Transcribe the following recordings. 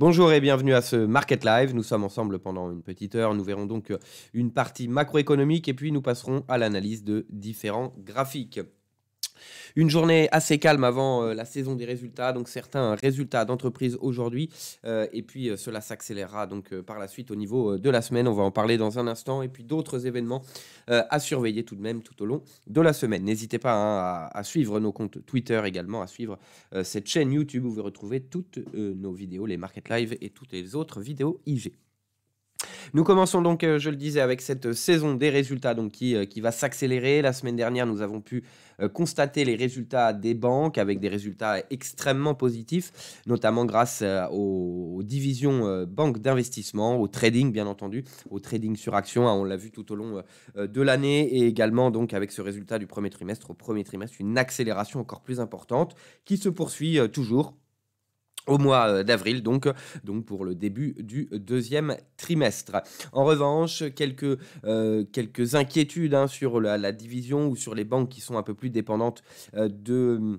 Bonjour et bienvenue à ce Market Live. Nous sommes ensemble pendant une petite heure. Nous verrons donc euh, une partie macroéconomique et puis nous passerons à l'analyse de différents graphiques. Une journée assez calme avant euh, la saison des résultats, donc certains résultats d'entreprise aujourd'hui. Euh, et puis euh, cela s'accélérera donc par la suite au niveau de la semaine. On va en parler dans un instant. Et puis d'autres événements à surveiller tout de même tout au long de la semaine. N'hésitez pas hein, à, à, suivre nos comptes Twitter également, à suivre cette chaîne YouTube où vous retrouvez toutes nos vidéos, les Market Live et toutes les autres vidéos IG. Nous commençons donc, euh, je le disais, avec cette euh, saison des résultats donc, qui, euh, qui va s'accélérer. La semaine dernière, nous avons pu constater les résultats des banques avec des résultats extrêmement positifs, notamment grâce aux divisions banques d'investissement, au trading bien entendu, au trading sur action, hein, on l'a vu tout au long de l'année et également donc avec ce résultat du premier trimestre au premier trimestre, une accélération encore plus importante qui se poursuit toujours au mois euh, d'avril, donc, donc pour le début du deuxième trimestre. En revanche, quelques, euh, quelques inquiétudes hein, sur la, division ou sur les banques qui sont un peu plus dépendantes euh, de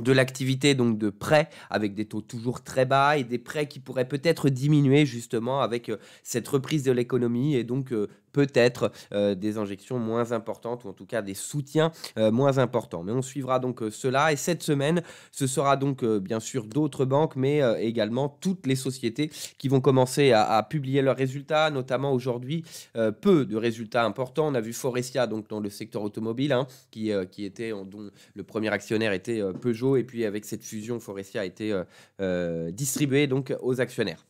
de l'activité donc de prêts avec des taux toujours très bas et des prêts qui pourraient peut-être diminuer justement avec cette reprise de l'économie et donc peut-être euh, des injections moins importantes ou en tout cas des soutiens euh, moins importants. Mais on suivra donc euh, cela et cette semaine, ce sera donc bien sûr d'autres banques, mais également toutes les sociétés qui vont commencer à, publier leurs résultats, notamment aujourd'hui peu de résultats importants. On a vu Forestia donc dans le secteur automobile hein, qui, était dont le premier actionnaire était Peugeot et puis avec cette fusion Forestia a été distribué donc aux actionnaires.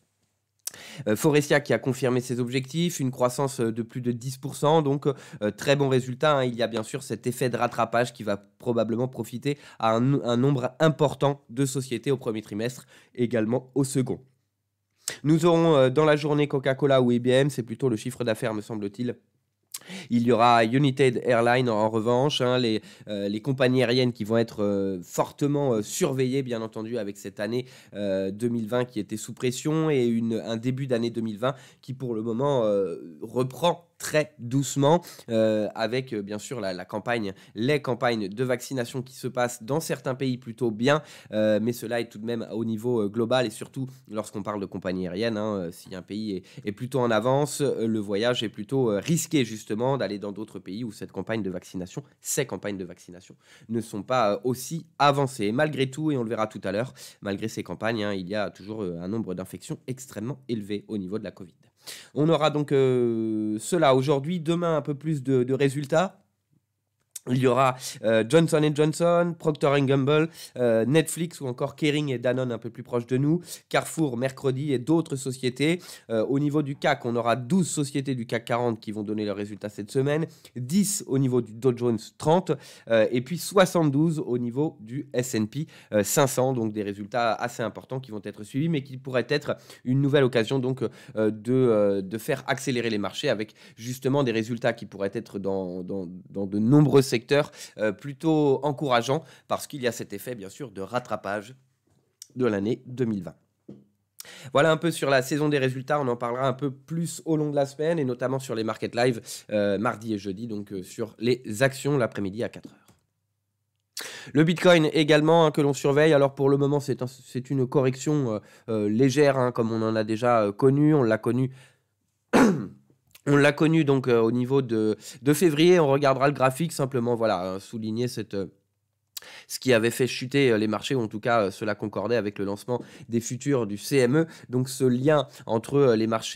Euh, Forestia qui a confirmé ses objectifs, une croissance euh, de plus de 10%, donc euh, très bon résultat. Hein. Il y a bien sûr cet effet de rattrapage qui va probablement profiter à un, nombre important de sociétés au premier trimestre, également au second. Nous aurons dans la journée Coca-Cola ou IBM, e c'est plutôt le chiffre d'affaires me semble-t-il il y aura United Airlines en, revanche, hein, euh, les, compagnies aériennes qui vont être euh, fortement euh, surveillées, bien entendu, avec cette année 2020 qui était sous pression et un début d'année 2020 qui, pour le moment, reprend très doucement, euh, avec euh, bien sûr la, campagne, les campagnes de vaccination qui se passent dans certains pays plutôt bien, euh, mais cela est tout de même au niveau global et surtout lorsqu'on parle de compagnie aérienne, hein, si un pays est, plutôt en avance, le voyage est plutôt risqué justement d'aller dans d'autres pays où cette campagne de vaccination, ces campagnes de vaccination ne sont pas aussi avancées. malgré tout, et on le verra tout à l'heure, malgré ces campagnes, hein, il y a toujours un nombre d'infections extrêmement élevé au niveau de la Covid. On aura donc euh, cela aujourd'hui, demain un peu plus de, résultats. Il y aura euh, Johnson Johnson, Procter Gamble, euh, Netflix ou encore Kering et Danone un peu plus proche de nous, Carrefour mercredi et d'autres sociétés. Euh, au niveau du CAC, on aura 12 sociétés du CAC 40 qui vont donner leurs résultats cette semaine, 10 au niveau du Dow Jones 30 et puis 72 au niveau du S&P 500. Donc des résultats assez importants qui vont être suivis mais qui pourraient être une nouvelle occasion donc de, faire accélérer les marchés avec justement des résultats qui pourraient être dans, dans, dans de nombreuses secteur euh, plutôt encourageant parce qu'il y a cet effet, bien sûr, de rattrapage de l'année 2020. Voilà un peu sur la saison des résultats, on en parlera un peu plus au long de la semaine et notamment sur les market live euh, mardi et jeudi, donc euh, sur les actions l'après-midi à 4h. Le Bitcoin également hein, que l'on surveille. Alors pour le moment, c'est une correction légère, hein, comme on en a déjà connu. On l'a connu on l'a connu donc euh, au niveau de, de février. On regardera le graphique simplement. Voilà, hein, souligner cette euh, ce qui avait fait chuter euh, les marchés, ou en tout cas euh, cela concordait avec le lancement des futurs du CME. Donc ce lien entre euh, les marchés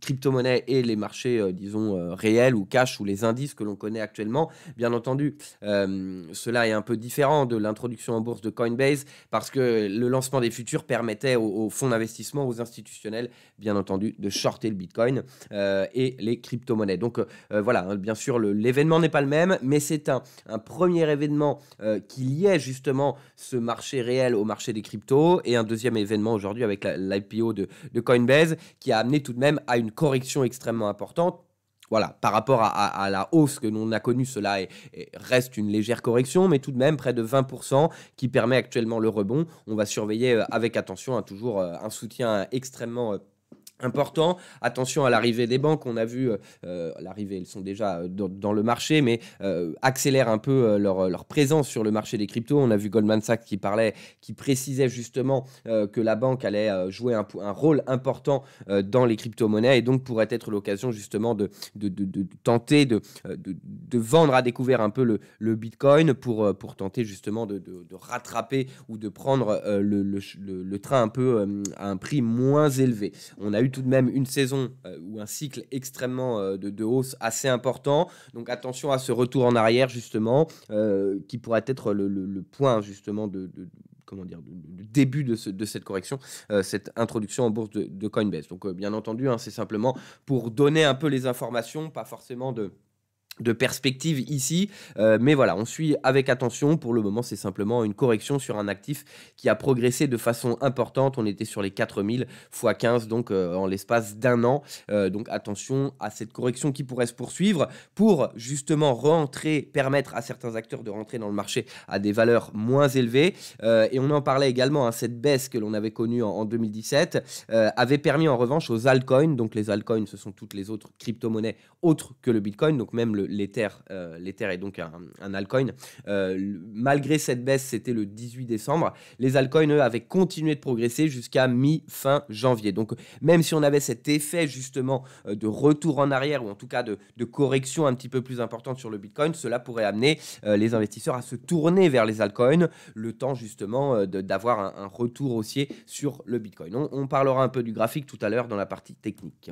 crypto-monnaies et les marchés, disons, réels ou cash ou les indices que l'on connaît actuellement, bien entendu, cela est un peu différent de l'introduction en bourse de Coinbase parce que le lancement des futurs permettait aux, fonds d'investissement, aux institutionnels, bien entendu, de shorter le Bitcoin et les crypto-monnaies. Donc voilà, hein, bien sûr, l'événement n'est pas le même, mais c'est un premier événement euh, Qu'il y ait justement ce marché réel au marché des cryptos, et un deuxième événement aujourd'hui avec l'IPO de, Coinbase, qui a amené tout de même à une correction extrêmement importante voilà, par rapport à, la hausse que l'on a connue, cela reste une légère correction, mais tout de même près de 20% qui permet actuellement le rebond. On va surveiller euh, avec attention, hein, toujours euh, un soutien extrêmement important. Attention à l'arrivée des banques, on a vu euh, euh, l'arrivée, elles sont déjà euh, dans, le marché, mais accélèrent un peu leur, présence sur le marché des cryptos. On a vu Goldman Sachs qui parlait, qui précisait justement que la banque allait jouer un, rôle important dans les crypto-monnaies et donc pourrait être l'occasion justement de, de, tenter de, vendre à découvert un peu le, Bitcoin pour, pour tenter justement de, rattraper ou de prendre le, le, train un peu à un prix moins élevé. On a tout de même une saison euh, ou un cycle extrêmement euh, de, hausse assez important. Donc attention à ce retour en arrière justement, euh, qui pourrait être le, point justement de, comment dire, le début de, cette correction, cette introduction en bourse de, Coinbase. Donc, bien entendu, hein, c'est simplement pour donner un peu les informations, pas forcément de, de perspective ici. Euh, mais voilà, on suit avec attention. Pour le moment, c'est simplement une correction sur un actif qui a progressé de façon importante. On était sur les 4000 x 15, donc euh, en l'espace d'un an. Euh, donc attention à cette correction qui pourrait se poursuivre pour justement rentrer, permettre à certains acteurs de rentrer dans le marché à des valeurs moins élevées. et on en parlait également, à hein, cette baisse que l'on avait connue en, en 2017 avait permis en revanche aux altcoins, donc les altcoins, ce sont toutes les autres crypto-monnaies autres que le Bitcoin, donc même le l'Ether. Euh, L'Ether est donc un, un altcoin. Euh, malgré cette baisse, c'était le 18 décembre. Les altcoins, avaient continué de progresser jusqu'à mi-fin janvier. Donc, même si on avait cet effet, justement, euh, de retour en arrière, ou en tout cas de, correction un petit peu plus importante sur le Bitcoin, cela pourrait amener les investisseurs à se tourner vers les altcoins, le temps, justement, d'avoir un, retour haussier sur le Bitcoin. on parlera un peu du graphique tout à l'heure dans la partie technique.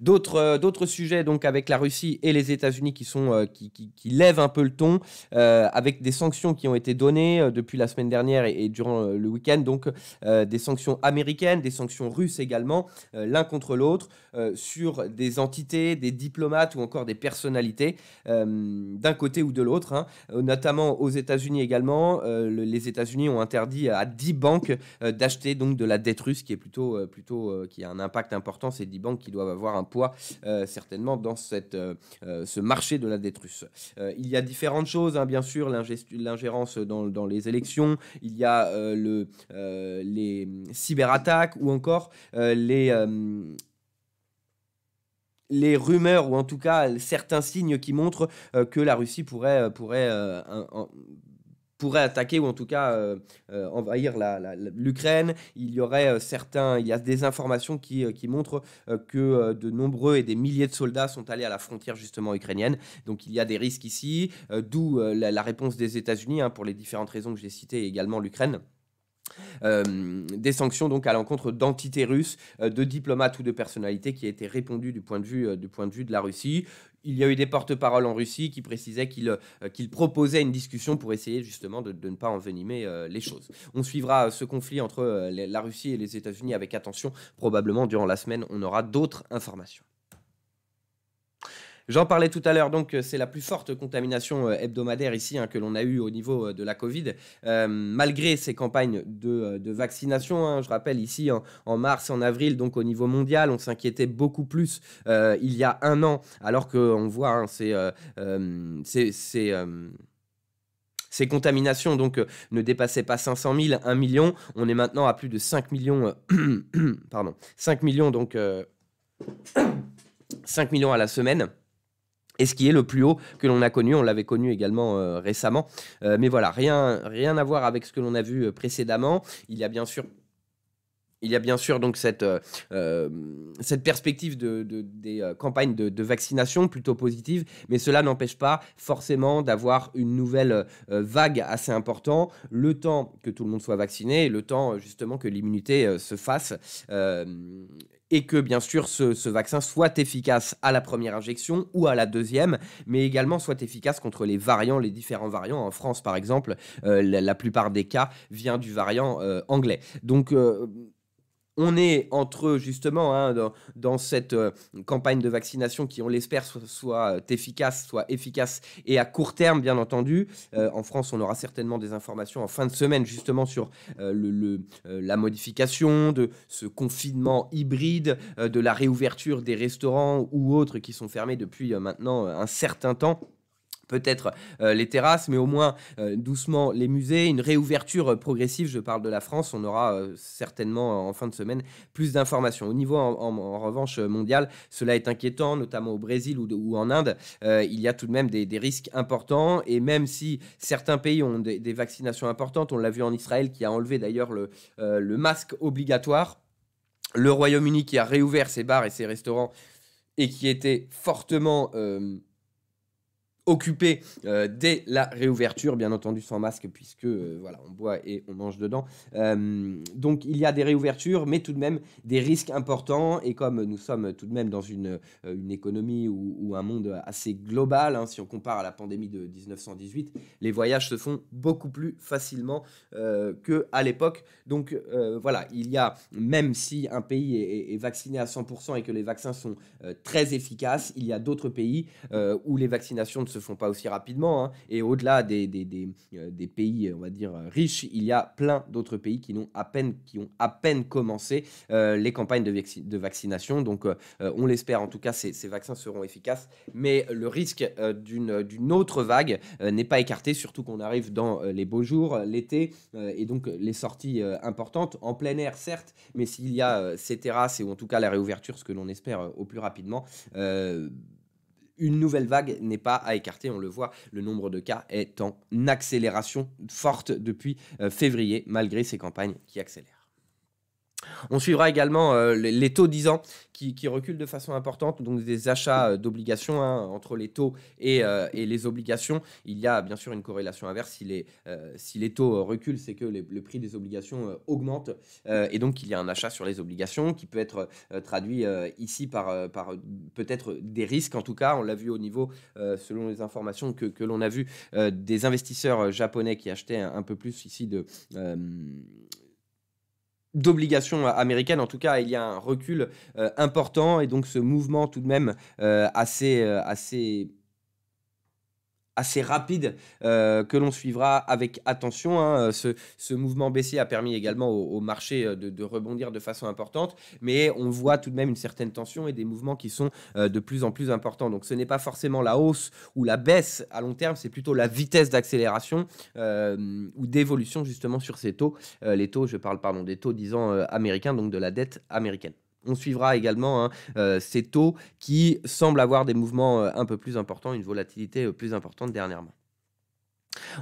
D'autres euh, d'autres sujets donc avec la Russie et les États-Unis qui sont euh, qui, qui, lèvent un peu le ton euh, avec des sanctions qui ont été données depuis la semaine dernière et, durant le week-end. Donc des sanctions américaines, des sanctions russes également, l'un contre l'autre sur des entités, des diplomates ou encore des personnalités d'un côté ou de l'autre, hein. notamment aux États-Unis également. les États-Unis ont interdit à 10 banques d'acheter donc de la dette russe, qui est plutôt, plutôt qui a un impact important. Ces 10 banques qui doivent avoir un poids euh, certainement dans cette, euh, euh, ce marché de la dette russe. il y a différentes choses, hein, bien sûr, l'ingérence dans, les élections, il y a le, les cyberattaques ou encore les les rumeurs ou en tout cas certains signes qui montrent que la Russie pourrait, pourrait pourrait attaquer ou en tout cas euh, euh, envahir l'Ukraine. Il y aurait euh, certains, il y a des informations qui, montrent que de nombreux et des milliers de soldats sont allés à la frontière justement ukrainienne. Donc il y a des risques ici, d'où la, réponse des États-Unis hein, pour les différentes raisons que j'ai citées et également l'Ukraine. Euh, des sanctions donc à l'encontre d'entités russes, euh, de diplomates ou de personnalités qui a été répondu du point de vue, euh, du point de, vue de la Russie. Il y a eu des porte parole en Russie qui précisaient qu'ils proposaient une discussion pour essayer justement de ne pas envenimer les choses. On suivra ce conflit entre la Russie et les États-Unis avec attention. Probablement durant la semaine, on aura d'autres informations. J'en parlais tout à l'heure, donc euh, c'est la plus forte contamination euh, hebdomadaire ici hein, que l'on a eue au niveau euh, de la Covid, malgré ces campagnes de, vaccination. Hein, je rappelle ici en, mars, en avril, donc au niveau mondial, on s'inquiétait beaucoup plus il y a un an, alors qu'on voit hein, c'est ces contaminations donc ne dépassaient pas 500 000, 1 million. On est maintenant à plus de 5 millions. pardon, 5 millions donc. 5 millions à la semaine et ce qui est le plus haut que l'on a connu, on l'avait connu également euh, récemment. Euh, mais voilà, rien, rien à voir avec ce que l'on a vu euh, précédemment. Il y a bien sûr il y a bien sûr donc cette, cette perspective de, des campagnes de, vaccination plutôt positive, mais cela n'empêche pas forcément d'avoir une nouvelle vague assez importante, le temps que tout le monde soit vacciné, le temps justement que l'immunité se fasse et que bien sûr ce, vaccin soit efficace à la première injection ou à la deuxième, mais également soit efficace contre les variants, les différents variants. En France, par exemple, euh, la, plupart des cas vient du variant euh, anglais. Donc euh, on est entre justement hein, dans, cette euh, campagne de vaccination qui, on l'espère, soit, euh, efficace, soit efficace et à court terme, bien entendu. Euh, en France, on aura certainement des informations en fin de semaine justement sur la modification de ce confinement hybride, de la réouverture des restaurants ou autres qui sont fermés depuis maintenant un certain temps peut-être euh, les terrasses, mais au moins euh, doucement les musées, une réouverture euh, progressive, je parle de la France, on aura certainement en fin de semaine plus d'informations. Au niveau en, revanche mondial, cela est inquiétant, notamment au Brésil ou, ou en Inde, il y a tout de même des, risques importants, et même si certains pays ont des, vaccinations importantes, on l'a vu en Israël qui a enlevé d'ailleurs le, le masque obligatoire, le Royaume-Uni qui a réouvert ses bars et ses restaurants et qui était fortement occupé euh, dès la réouverture, bien entendu sans masque, puisque euh, voilà, on boit et on mange dedans. Euh, donc il y a des réouvertures, mais tout de même des risques importants. Et comme nous sommes tout de même dans une, une économie ou, un monde assez global, hein, si on compare à la pandémie de 1918, les voyages se font beaucoup plus facilement que à l'époque. Donc voilà, il y a, même si un pays est, est vacciné à 100% et que les vaccins sont très efficaces, il y a d'autres pays où les vaccinations ne se font pas aussi rapidement. Hein. Et au-delà des, des, des, euh, pays, on va dire, euh, riches, il y a plein d'autres pays qui, ont à peine, qui ont à peine commencé euh, les campagnes de, de vaccination. Donc, on l'espère, en tout cas, ces, ces, vaccins seront efficaces. Mais le risque d'une autre vague n'est pas écarté, surtout qu'on arrive dans les beaux jours, l'été, et donc les sorties importantes, en plein air, certes, mais s'il y a ces terrasses, et ou en tout cas la réouverture, ce que l'on espère au plus rapidement, euh, une nouvelle vague n'est pas à écarter. On le voit, le nombre de cas est en accélération forte depuis euh, février, malgré ces campagnes qui accélèrent. On suivra également euh, les, taux 10 ans qui, reculent de façon importante, donc des achats euh, d'obligations hein, entre les taux euh, et, les obligations. Il y a bien sûr une corrélation inverse. Si les, taux reculent, c'est que le prix des obligations augmente et donc il y a un achat sur les obligations qui peut être traduit ici par, peut-être des risques. En tout cas, on l'a vu au niveau, selon les informations que, l'on a vues, des investisseurs japonais qui achetaient un, peu plus ici de, d'obligations américaines. En tout cas, il y a un recul euh, important et donc ce mouvement tout de même euh, assez, euh, assez assez rapide euh, que l'on suivra avec attention. Hein. Euh, ce, mouvement baissier a permis également au, marché euh, de, rebondir de façon importante, mais on voit tout de même une certaine tension et des mouvements qui sont de plus en plus importants. Donc ce n'est pas forcément la hausse ou la baisse à long terme, c'est plutôt la vitesse d'accélération ou d'évolution justement sur ces taux. les taux, je parle pardon des taux disant américains, donc de la dette américaine. On suivra également hein, euh, ces taux qui semblent avoir des mouvements euh, un peu plus importants, une volatilité euh, plus importante dernièrement.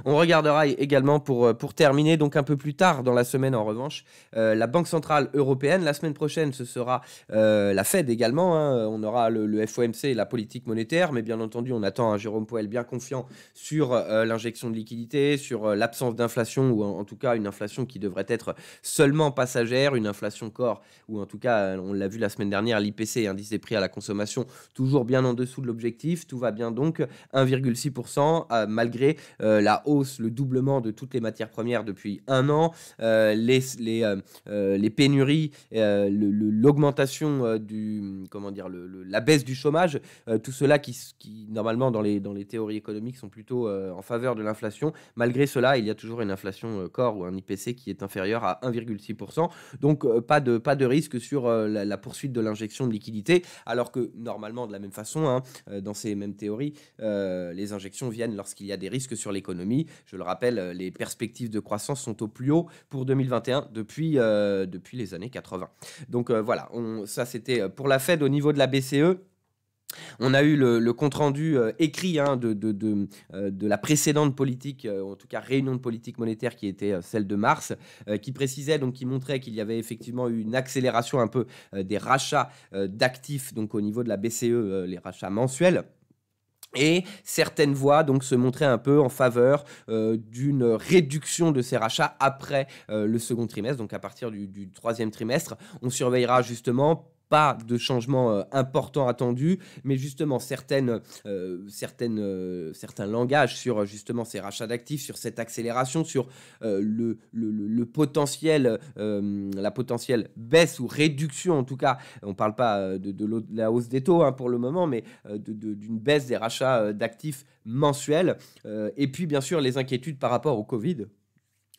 On regardera également pour, euh, pour, terminer, donc un peu plus tard dans la semaine en revanche, euh, la Banque Centrale Européenne. La semaine prochaine, ce sera euh, la Fed également. Hein. On aura le, FOMC la politique monétaire, mais bien entendu, on attend un hein, Jérôme Poel bien confiant sur l'injection de liquidités, sur l'absence d'inflation, ou en, tout cas une inflation qui devrait être seulement passagère, une inflation corps, ou en tout cas, on l'a vu la semaine dernière, l'IPC, indice des prix à la consommation, toujours bien en dessous de l'objectif. Tout va bien donc, 1,6% malgré la hausse, le doublement de toutes les matières premières depuis un an, euh, les, les, euh, euh, les pénuries, l'augmentation du comment dire, la baisse du chômage, tout cela qui, qui, normalement dans les, dans les théories économiques sont plutôt en faveur de l'inflation. Malgré cela, il y a toujours une inflation corps ou un IPC qui est inférieur à 1,6%. Donc pas de, pas de risque sur la, poursuite de l'injection de liquidités, alors que normalement de la même façon, hein, dans ces mêmes théories, les injections viennent lorsqu'il y a des risques sur l'économie je le rappelle, euh, les perspectives de croissance sont au plus haut pour 2021 depuis, euh, depuis les années 80. Donc euh, voilà, ça c'était pour la Fed au niveau de la BCE. On a eu le, compte-rendu écrit hein, de, la précédente politique, en tout cas réunion de politique monétaire qui était celle de mars, qui précisait, donc qui montrait qu'il y avait effectivement eu une accélération un peu des rachats d'actifs donc au niveau de la BCE, les rachats mensuels et certaines voix donc se montraient un peu en faveur euh, d'une réduction de ces rachats après euh, le second trimestre, donc à partir du troisième trimestre. On surveillera justement pas de changement euh, important attendu, mais justement certaines, euh, certaines, euh, certains langages sur justement ces rachats d'actifs, sur cette accélération, sur le, le, potentiel, la potentielle baisse ou réduction en tout cas, on ne parle pas de, de, la hausse des taux hein, pour le moment, mais d'une baisse des rachats d'actifs mensuels, et puis bien sûr les inquiétudes par rapport au Covid,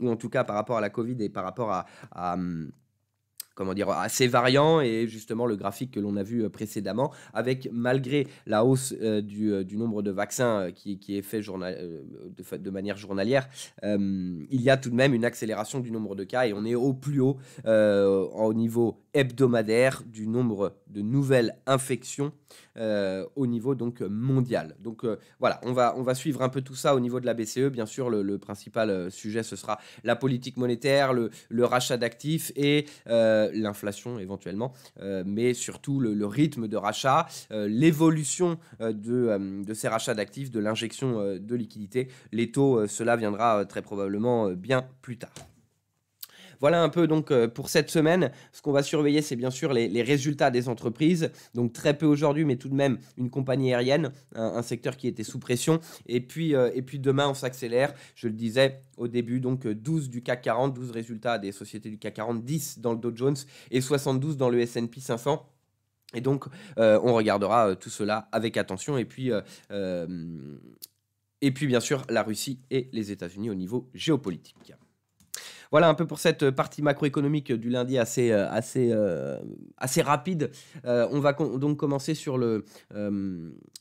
ou en tout cas par rapport à la Covid et par rapport à, à hum, comment dire, assez variant et justement le graphique que l'on a vu euh, précédemment, avec malgré la hausse euh, euh, du, nombre de vaccins qui, est fait journal, de, de, manière journalière, il y a tout de même une accélération du nombre de cas et on est au plus haut au niveau hebdomadaire du nombre de nouvelles infections euh, au niveau donc mondial. Donc euh, voilà, on va, suivre un peu tout ça au niveau de la BCE. Bien sûr, le, principal euh, sujet, ce sera la politique monétaire, le, rachat d'actifs et l'inflation éventuellement, mais surtout le, rythme de rachat, l'évolution de, ces rachats d'actifs, de l'injection de liquidités, les taux, cela viendra très probablement bien plus tard. Voilà un peu donc euh, pour cette semaine. Ce qu'on va surveiller, c'est bien sûr les, résultats des entreprises. Donc très peu aujourd'hui, mais tout de même une compagnie aérienne, un, secteur qui était sous pression. Et puis, euh, et puis demain, on s'accélère. Je le disais au début, donc 12 euh, du CAC 40, 12 résultats des sociétés du CAC 40, 10 dans le Dow Jones et 72 dans le S&P 500. Et donc, on regardera tout cela avec attention. Et puis, et puis, bien sûr, la Russie et les États-Unis au niveau géopolitique. Voilà un peu pour cette euh, partie macroéconomique euh, du lundi assez, euh, assez, assez rapide. on va donc commencer sur, le,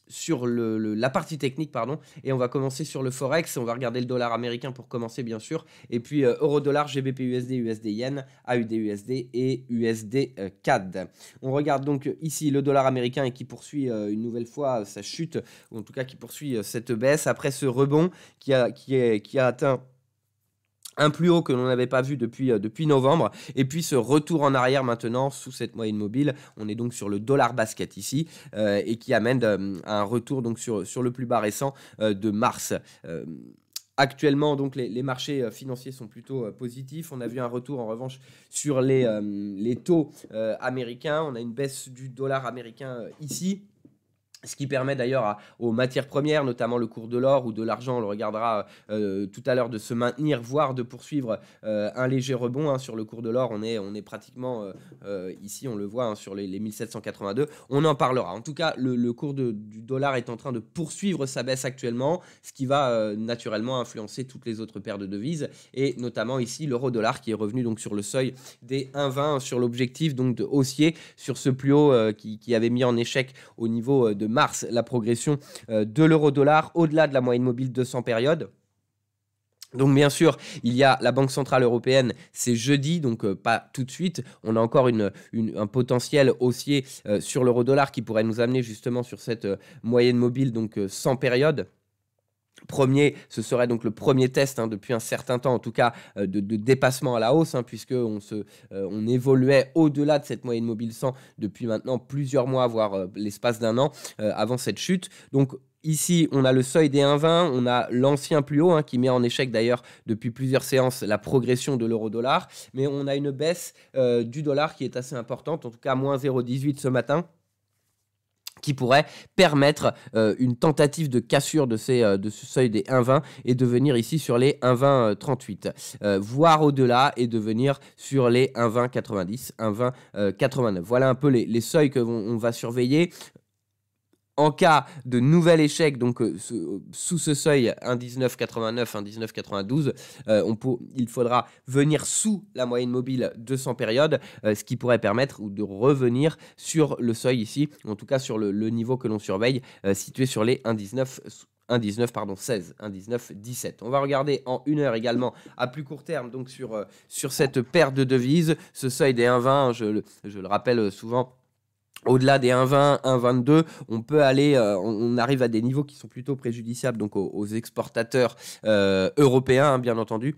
sur le, la partie technique, pardon, et on va commencer sur le Forex. On va regarder le dollar américain pour commencer, bien sûr, et puis euro-dollar, GBP-USD, USD-Yen, AUD-USD et USD-CAD. On regarde donc ici le dollar américain et qui poursuit une nouvelle fois sa chute, ou en tout cas qui poursuit cette baisse après ce rebond qui a, qui est, qui a atteint un plus haut que l'on n'avait pas vu depuis, euh, depuis novembre, et puis ce retour en arrière maintenant sous cette moyenne mobile, on est donc sur le dollar basket ici, euh, et qui amène euh, un retour donc sur, sur le plus bas récent de mars. Actuellement, donc, les, marchés financiers sont plutôt positifs. On a vu un retour, en revanche, sur les, taux américains. On a une baisse du dollar américain ici. Ce qui permet d'ailleurs aux matières premières, notamment le cours de l'or ou de l'argent, on le regardera euh, euh, tout à l'heure, de se maintenir, voire de poursuivre euh, un léger rebond. Hein, sur le cours de l'or, on est, on est pratiquement ici, on le voit hein, sur les, 1782. On en parlera. En tout cas, le, cours du dollar est en train de poursuivre sa baisse actuellement, ce qui va naturellement influencer toutes les autres paires de devises, et notamment ici l'euro-dollar qui est revenu donc sur le seuil des 1,20 sur l'objectif donc de haussier sur ce plus haut qui, avait mis en échec au niveau de mars, la progression euh, de l'euro-dollar au-delà de la moyenne mobile de 100 périodes. Donc bien sûr, il y a la Banque Centrale Européenne, c'est jeudi, donc euh, pas tout de suite. On a encore une, un potentiel haussier euh, sur l'euro-dollar qui pourrait nous amener justement sur cette moyenne mobile, donc sans période. Premier, ce serait donc le premier test hein, depuis un certain temps, en tout cas euh, de, dépassement à la hausse, puisqu'on hein, puisque euh, on, évoluait au-delà de cette moyenne mobile 100 depuis maintenant plusieurs mois, voire euh, l'espace d'un an avant cette chute. Donc Ici, on a le seuil des 1,20, on a l'ancien plus haut, hein, qui met en échec d'ailleurs depuis plusieurs séances la progression de l'euro-dollar, mais on a une baisse du dollar qui est assez importante, en tout cas moins 0,18 ce matin qui pourrait permettre euh, une tentative de cassure de, ces, euh, de ce seuil des 1,20 et de venir ici sur les 1,20,38, euh, voire au-delà et de venir sur les 1,20,90, 1,20,89. Voilà un peu les, seuils que va surveiller en cas de nouvel échec, donc euh, euh, sous ce seuil 1,1989, 1,1992, euh, il faudra venir sous la moyenne mobile de 100 périodes, ce qui pourrait permettre de revenir sur le seuil ici, en tout cas sur le, niveau que l'on surveille, situé sur les 1,19. 1,19, pardon, 16, 1,19, 17. On va regarder en une heure également, à plus court terme, donc sur, sur cette paire de devises, ce seuil des 1,20, je le rappelle souvent, au-delà des 1,20, 1,22, on peut aller, euh, on, arrive à des niveaux qui sont plutôt préjudiciables donc aux, exportateurs euh, européens, hein, bien entendu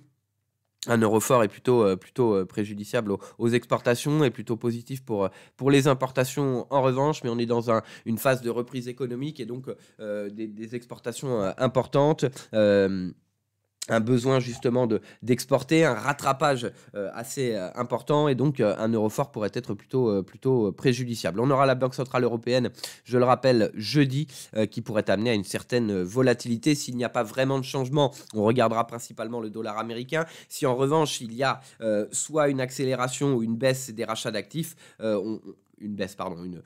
un euro fort est plutôt, euh, plutôt préjudiciable aux, exportations et plutôt positif pour, pour les importations en revanche, mais on est dans une phase de reprise économique et donc des, exportations importantes un besoin justement de d'exporter, un rattrapage euh, assez euh, important et donc euh, un euro fort pourrait être plutôt plutôt préjudiciable. On aura la Banque centrale européenne, je le rappelle, jeudi, qui pourrait amener à une certaine volatilité. S'il n'y a pas vraiment de changement, on regardera principalement le dollar américain. Si en revanche il y a soit une accélération ou une baisse des rachats d'actifs, on, une baisse, pardon, une,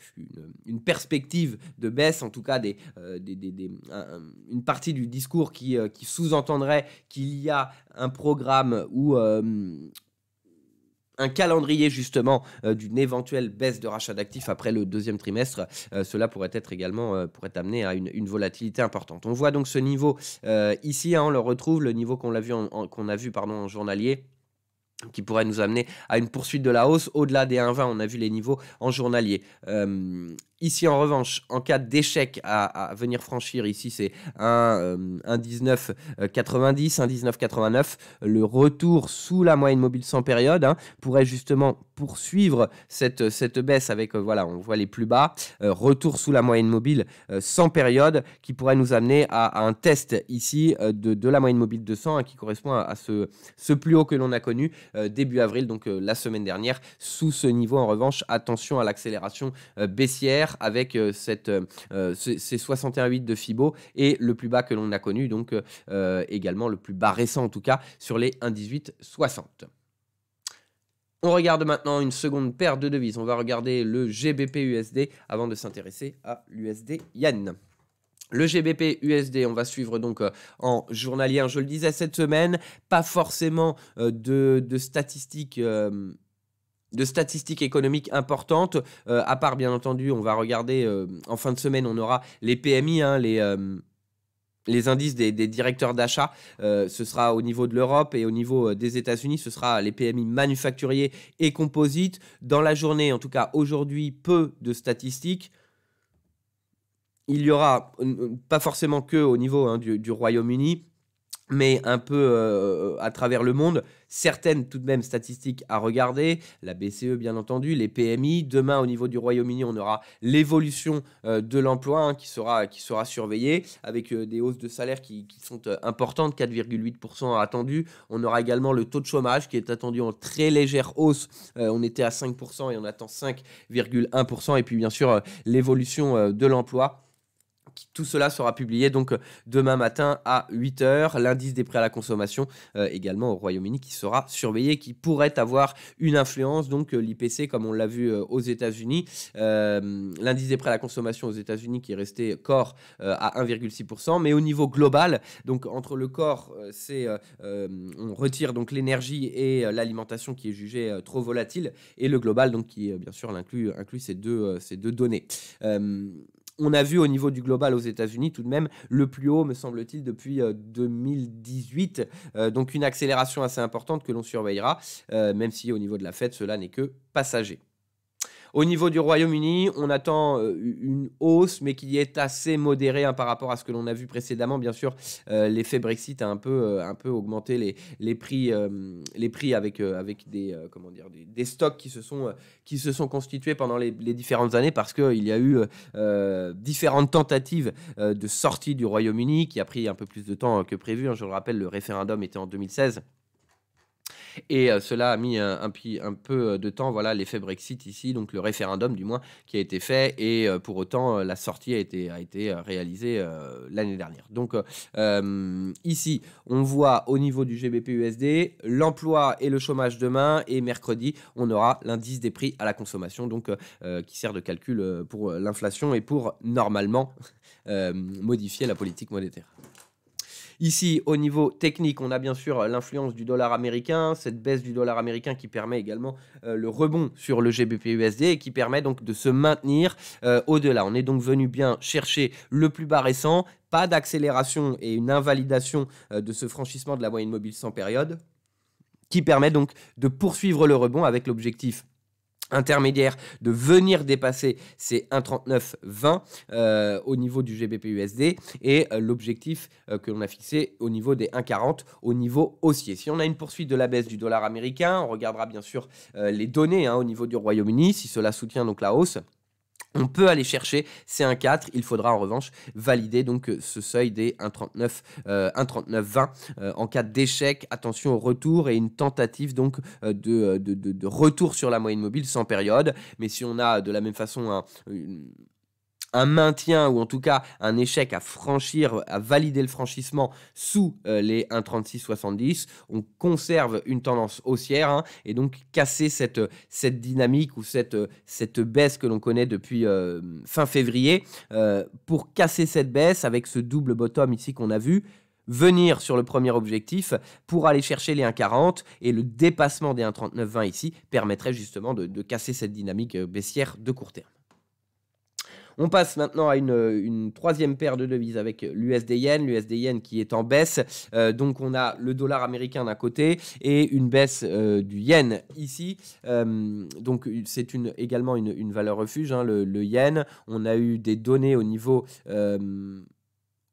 une, perspective de baisse, en tout cas des, euh, des, des, une partie du discours qui, euh, qui sous-entendrait qu'il y a un programme ou euh, un calendrier justement d'une éventuelle baisse de rachat d'actifs après le deuxième trimestre, cela pourrait être également pourrait amener à une, une, volatilité importante. On voit donc ce niveau ici, hein, on le retrouve, le niveau qu'on l'a vu qu'on a vu pardon en journalier qui pourrait nous amener à une poursuite de la hausse au-delà des 1,20. On a vu les niveaux en journalier. Euh, Ici, en revanche, en cas d'échec à, venir franchir, ici c'est un, 19,90, euh, un 19,89. Euh, Le retour sous la moyenne mobile sans période hein, pourrait justement poursuivre cette, cette baisse avec, euh, voilà, on voit les plus bas, retour sous la moyenne mobile sans période qui pourrait nous amener à, un test ici de, la moyenne mobile 200 hein, qui correspond à, à ce, ce, plus haut que l'on a connu début avril, donc la semaine dernière. Sous ce niveau, en revanche, attention à l'accélération baissière avec euh, euh, euh, ces, 61,8 de FIBO et le plus bas que l'on a connu, donc également le plus bas récent en tout cas, sur les 1,1860. On regarde maintenant une seconde paire de devises. On va regarder le GBP-USD avant de s'intéresser à l'USD-Yen. Le GBP USD, on va suivre donc en journalier, hein, je le disais cette semaine, pas forcément de, statistiques de statistiques économiques importantes. Euh, à part, bien entendu, on va regarder euh, en fin de semaine, on aura les PMI, hein, les, euh, les indices des, directeurs d'achat. ce sera au niveau de l'Europe et au niveau des États-Unis. Ce sera les PMI manufacturiers et composites. Dans la journée, en tout cas aujourd'hui, peu de statistiques il y aura, pas forcément que au niveau hein, du Royaume-Uni, mais un peu euh, à travers le monde. Certaines, tout de même, statistiques à regarder. La BCE, bien entendu, les PMI. Demain, au niveau du Royaume-Uni, on aura l'évolution euh, de l'emploi hein, qui, sera, qui sera surveillée, avec euh, des hausses de salaire qui, sont importantes, 4,8% attendu. On aura également le taux de chômage qui est attendu en très légère hausse. on était à 5% et on attend 5,1%. Et puis, bien sûr, l'évolution de l'emploi tout cela sera publié donc demain matin à 8h. L'indice des prêts à la consommation euh, également au Royaume-Uni qui sera surveillé, qui pourrait avoir une influence. Donc euh, l'IPC, comme on l'a vu euh, aux États-Unis, l'indice des prêts à la consommation aux États-Unis qui est resté corps à 1,6%, mais au niveau global, donc entre le corps, c'est on retire donc l'énergie et l'alimentation qui est jugée trop volatile, et le global donc qui bien sûr inclut ces deux ces deux données on a vu au niveau du global aux États-Unis tout de même le plus haut, me semble-t-il, depuis 2018. Euh, euh, donc une accélération assez importante que l'on surveillera, euh, même si au niveau de la fête, cela n'est que passager. Au niveau du Royaume-Uni, on attend euh, une hausse, mais qui est assez modérée hein, par rapport à ce que l'on a vu précédemment. Bien sûr, euh, l'effet Brexit a un peu, euh, un peu augmenté les, prix, les prix avec, avec des, comment dire, des, stocks qui se, sont, qui se sont constitués pendant les, différentes années parce qu'il y a eu différentes tentatives de sortie du Royaume-Uni qui a pris un peu plus de temps que prévu. Hein. Je le rappelle, le référendum était en 2016. Et euh, cela a mis un, peu euh, de temps, voilà, l'effet Brexit ici, donc le référendum du moins, qui a été fait. Et euh, pour autant, la sortie a été, a été réalisée l'année dernière. Donc ici, on voit au niveau du GBP-USD l'emploi et le chômage demain. Et mercredi, on aura l'indice des prix à la consommation, donc qui sert de calcul pour l'inflation et pour normalement modifier la politique monétaire. Ici, au niveau technique, on a bien sûr euh, l'influence du dollar américain, cette baisse du dollar américain qui permet également euh, le rebond sur le GBP/USD et qui permet donc de se maintenir euh, au-delà. On est donc venu bien chercher le plus bas récent, pas d'accélération et une invalidation de ce franchissement de la moyenne mobile sans période qui permet donc de poursuivre le rebond avec l'objectif intermédiaire de venir dépasser ces 1,3920 euh, au niveau du GBP/USD et euh, l'objectif euh, que l'on a fixé au niveau des 1,40 au niveau haussier. Si on a une poursuite de la baisse du dollar américain, on regardera bien sûr les données hein, au niveau du Royaume-Uni si cela soutient donc la hausse. On peut aller chercher, c'est un 4, il faudra en revanche valider donc euh, ce seuil des 1,39 euh, euh, en cas d'échec, attention au retour et une tentative donc de, retour sur la moyenne mobile sans période. Mais si on a de la même façon un, un maintien ou en tout cas un échec à franchir, à valider le franchissement sous euh, les 1,3670, on conserve une tendance haussière hein, et donc casser cette, cette dynamique ou cette, cette baisse que l'on connaît depuis euh, fin février. Euh, pour casser cette baisse avec ce double bottom ici qu'on a vu, venir sur le premier objectif pour aller chercher les 1,40 et le dépassement des 1,3920 ici permettrait justement de, de casser cette dynamique baissière de court terme. On passe maintenant à une, troisième paire de devises avec l'USD yen, l'USD yen qui est en baisse. Euh, donc on a le dollar américain d'un côté et une baisse euh, du yen ici. Euh, donc c'est également une, valeur refuge, hein, le, yen. On a eu des données au niveau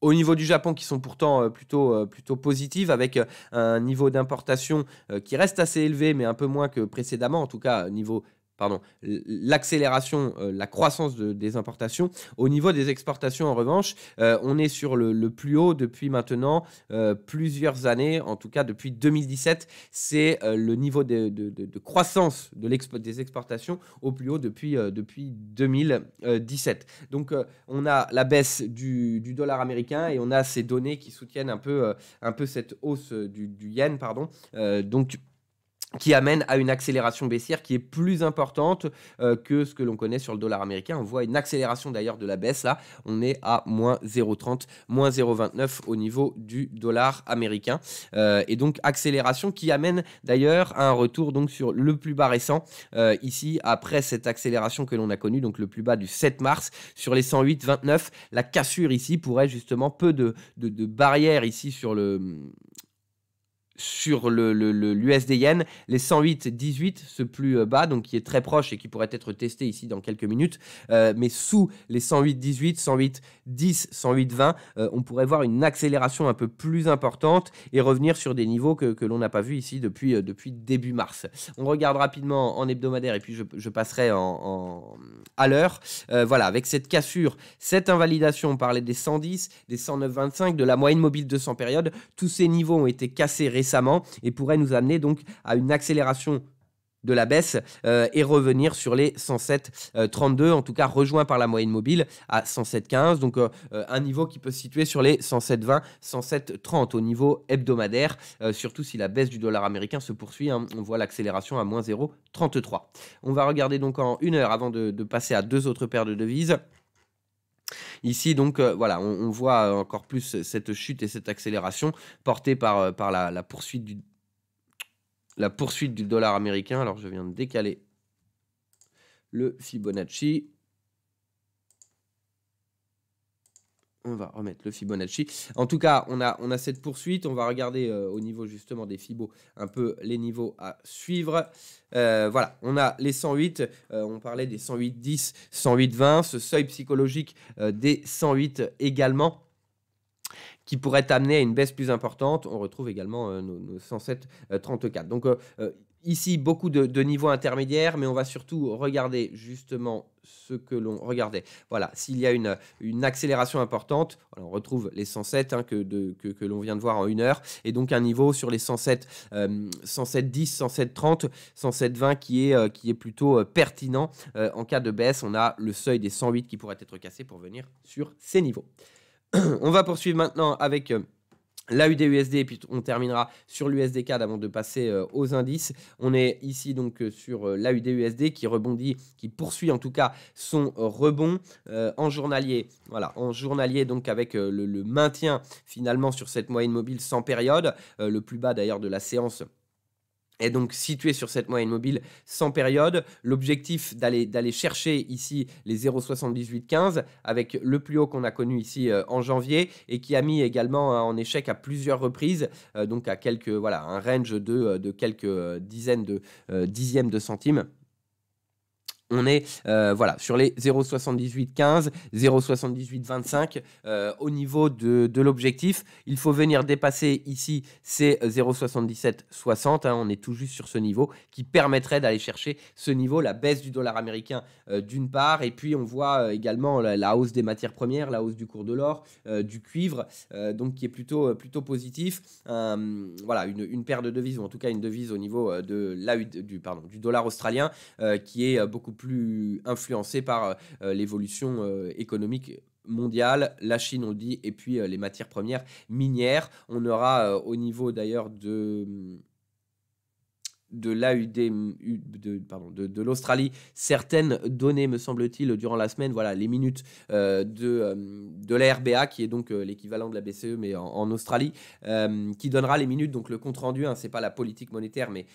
du Japon qui sont pourtant plutôt, plutôt positives avec un niveau d'importation qui reste assez élevé mais un peu moins que précédemment en tout cas niveau pardon, l'accélération, euh, la croissance des importations. Au niveau des exportations, en revanche, euh, on est sur le, plus haut depuis maintenant euh, plusieurs années, en tout cas depuis 2017. C'est le niveau de, croissance des exportations au plus haut depuis, depuis 2017. Donc, on a la baisse du, dollar américain et on a ces données qui soutiennent un peu, un peu cette hausse du, yen, pardon. donc, qui amène à une accélération baissière qui est plus importante euh, que ce que l'on connaît sur le dollar américain. On voit une accélération d'ailleurs de la baisse là. On est à moins 0,30, moins 0,29 au niveau du dollar américain. Euh, et donc accélération qui amène d'ailleurs à un retour donc sur le plus bas récent euh, ici après cette accélération que l'on a connue, donc le plus bas du 7 mars sur les 108,29. La cassure ici pourrait justement peu de, de barrières ici sur le sur le, le, l'USD yen, les 108,18, ce plus euh, bas, donc qui est très proche et qui pourrait être testé ici dans quelques minutes, euh, mais sous les 108,18, 108,10, 108,20, 20 on pourrait voir une accélération un peu plus importante et revenir sur des niveaux que, que l'on n'a pas vu ici depuis, euh, depuis début mars. On regarde rapidement en hebdomadaire et puis je, je passerai en, en, à l'heure. voilà, avec cette cassure, cette invalidation, on parlait des 110, des 109,25, de la moyenne mobile de 200 périodes, tous ces niveaux ont été cassés récemment et pourrait nous amener donc à une accélération de la baisse euh, et revenir sur les 107,32, euh, en tout cas rejoint par la moyenne mobile à 107,15, donc euh, un niveau qui peut se situer sur les 107,20, 107,30 au niveau hebdomadaire, surtout si la baisse du dollar américain se poursuit. Hein. on voit l'accélération à moins 0,33. On va regarder donc en une heure avant de passer à deux autres paires de devises. Ici, donc, euh, voilà, on, voit euh, encore plus euh, cette chute et cette accélération portée par, par la, poursuite du, la poursuite du dollar américain. Alors, je viens de décaler le Fibonacci. on va remettre le Fibonacci. En tout cas, on a, on a cette poursuite. On va regarder euh, au niveau justement des Fibos un peu les niveaux à suivre. Euh, voilà, on a les 108. Euh, on parlait des 108, 10, 108, 20. Ce seuil psychologique des 108 également qui pourrait amener à une baisse plus importante. On retrouve également nos, nos 107, 34. Donc ici beaucoup de, niveaux intermédiaires, mais on va surtout regarder justement ce que l'on regardait. Voilà, s'il y a une, accélération importante, on retrouve les 107 hein, que, l'on vient de voir en une heure, et donc un niveau sur les 107, 107 10, 107 30, 107 qui est, plutôt euh, pertinent euh, en cas de baisse. On a le seuil des 108 qui pourrait être cassé pour venir sur ces niveaux. on va poursuivre maintenant avec euh, la USD, puis on terminera sur l'USD-CAD avant de passer euh, aux indices. On est ici donc euh, sur euh, USD qui rebondit, qui poursuit en tout cas son euh, rebond en journalier. Voilà, en journalier donc avec le, le, maintien finalement sur cette moyenne mobile sans période, le plus bas d'ailleurs de la séance et donc situé sur cette moyenne mobile sans période, l'objectif d'aller chercher ici les 0,7815 avec le plus haut qu'on a connu ici euh, en janvier et qui a mis également euh, en échec à plusieurs reprises, euh, donc à quelques voilà un range de, de quelques dizaines de dixièmes de centimes on est euh, voilà sur les 0,7815, 0,7825 euh, au niveau de, l'objectif. Il faut venir dépasser ici ces 0,7760. Hein. on est tout juste sur ce niveau qui permettrait d'aller chercher ce niveau, la baisse du dollar américain euh, d'une part, et puis on voit également la, hausse des matières premières, la hausse du cours de l'or, du cuivre, donc qui est plutôt plutôt positif. voilà une, paire de devises ou en tout cas une devise au niveau de la, du pardon du dollar australien qui est beaucoup plus plus influencé par euh, euh, l'évolution euh, économique mondiale, la Chine on dit, et puis les matières premières minières. On aura au niveau d'ailleurs de mm, de l'AUD, mm, de, pardon, de, l'Australie, certaines données, me semble-t-il, durant la semaine, voilà, les minutes de, de la RBA, qui est donc l'équivalent de la BCE, mais en, Australie, qui donnera les minutes, donc le compte-rendu, hein, c'est pas la politique monétaire, mais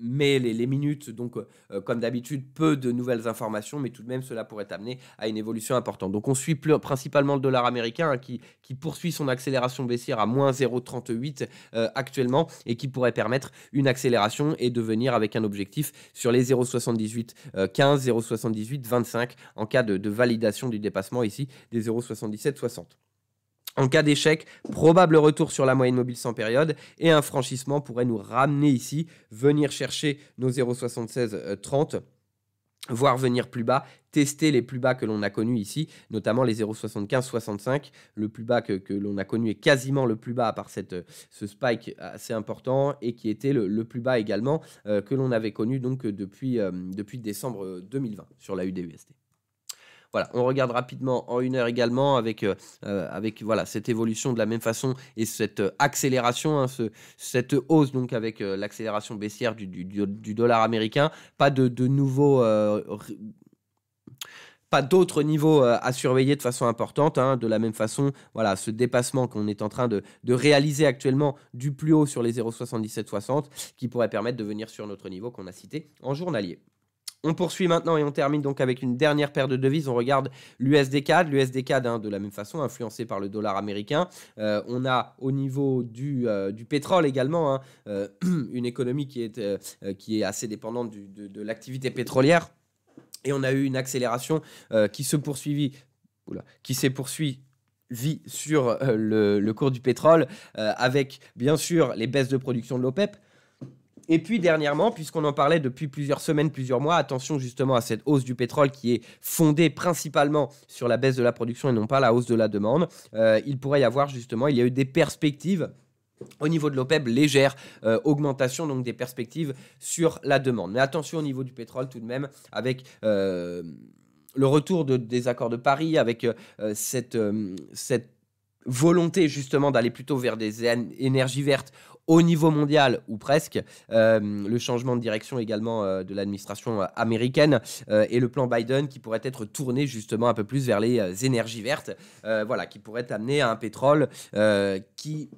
mais les, minutes, donc euh, comme d'habitude, peu de nouvelles informations, mais tout de même cela pourrait amener à une évolution importante. Donc on suit principalement le dollar américain hein, qui, poursuit son accélération baissière à moins 0,38 euh, actuellement et qui pourrait permettre une accélération et de venir avec un objectif sur les 0,78 dix 15, 0,78 25 en cas de, validation du dépassement ici des 0,77 60. En cas d'échec, probable retour sur la moyenne mobile sans période et un franchissement pourrait nous ramener ici, venir chercher nos 0,76 30 euh, voire venir plus bas, tester les plus bas que l'on a connus ici, notamment les 0,75-65. Le plus bas que, l'on a connu est quasiment le plus bas, à part cette, euh, ce spike assez important, et qui était le, plus bas également euh, que l'on avait connu donc depuis, depuis décembre 2020 sur la UDUST on regarde rapidement en une heure également avec, euh, euh, avec voilà, cette évolution de la même façon et cette euh, accélération, hein, cette hausse donc avec l'accélération baissière du, dollar américain. Pas de, nouveau pas d'autres niveaux à surveiller de façon importante. Hein. De la même façon, voilà, ce dépassement qu'on est en train de, de, réaliser actuellement du plus haut sur les 0,7760 qui pourrait permettre de venir sur notre niveau qu'on a cité en journalier. On poursuit maintenant et on termine donc avec une dernière paire de devises. On regarde l'USD CAD, l'USD CAD hein, de la même façon, influencé par le dollar américain. Euh, on a au niveau du, euh, pétrole également hein, euh, une économie qui est, assez dépendante de, l'activité pétrolière. Et on a eu une accélération qui se poursuivit, qui s'est poursuivie sur le, cours du pétrole, avec bien sûr les baisses de production de l'OPEP, e et puis dernièrement, puisqu'on en parlait depuis plusieurs semaines, plusieurs mois, attention justement à cette hausse du pétrole qui est fondée principalement sur la baisse de la production et non pas la hausse de la demande. Euh, il pourrait y avoir justement, il y a eu des perspectives au niveau de l'OPEB, légère euh, augmentation donc des perspectives sur la demande. Mais attention au niveau du pétrole tout de même avec euh, le retour de, des accords de Paris, avec cette, cette volonté justement d'aller plutôt vers des énergies vertes au niveau mondial ou presque. Euh, le changement de direction également euh, de l'administration euh, américaine et le plan Biden qui pourrait être tourné justement un peu plus vers les énergies vertes, voilà, qui pourrait amener à un pétrole qui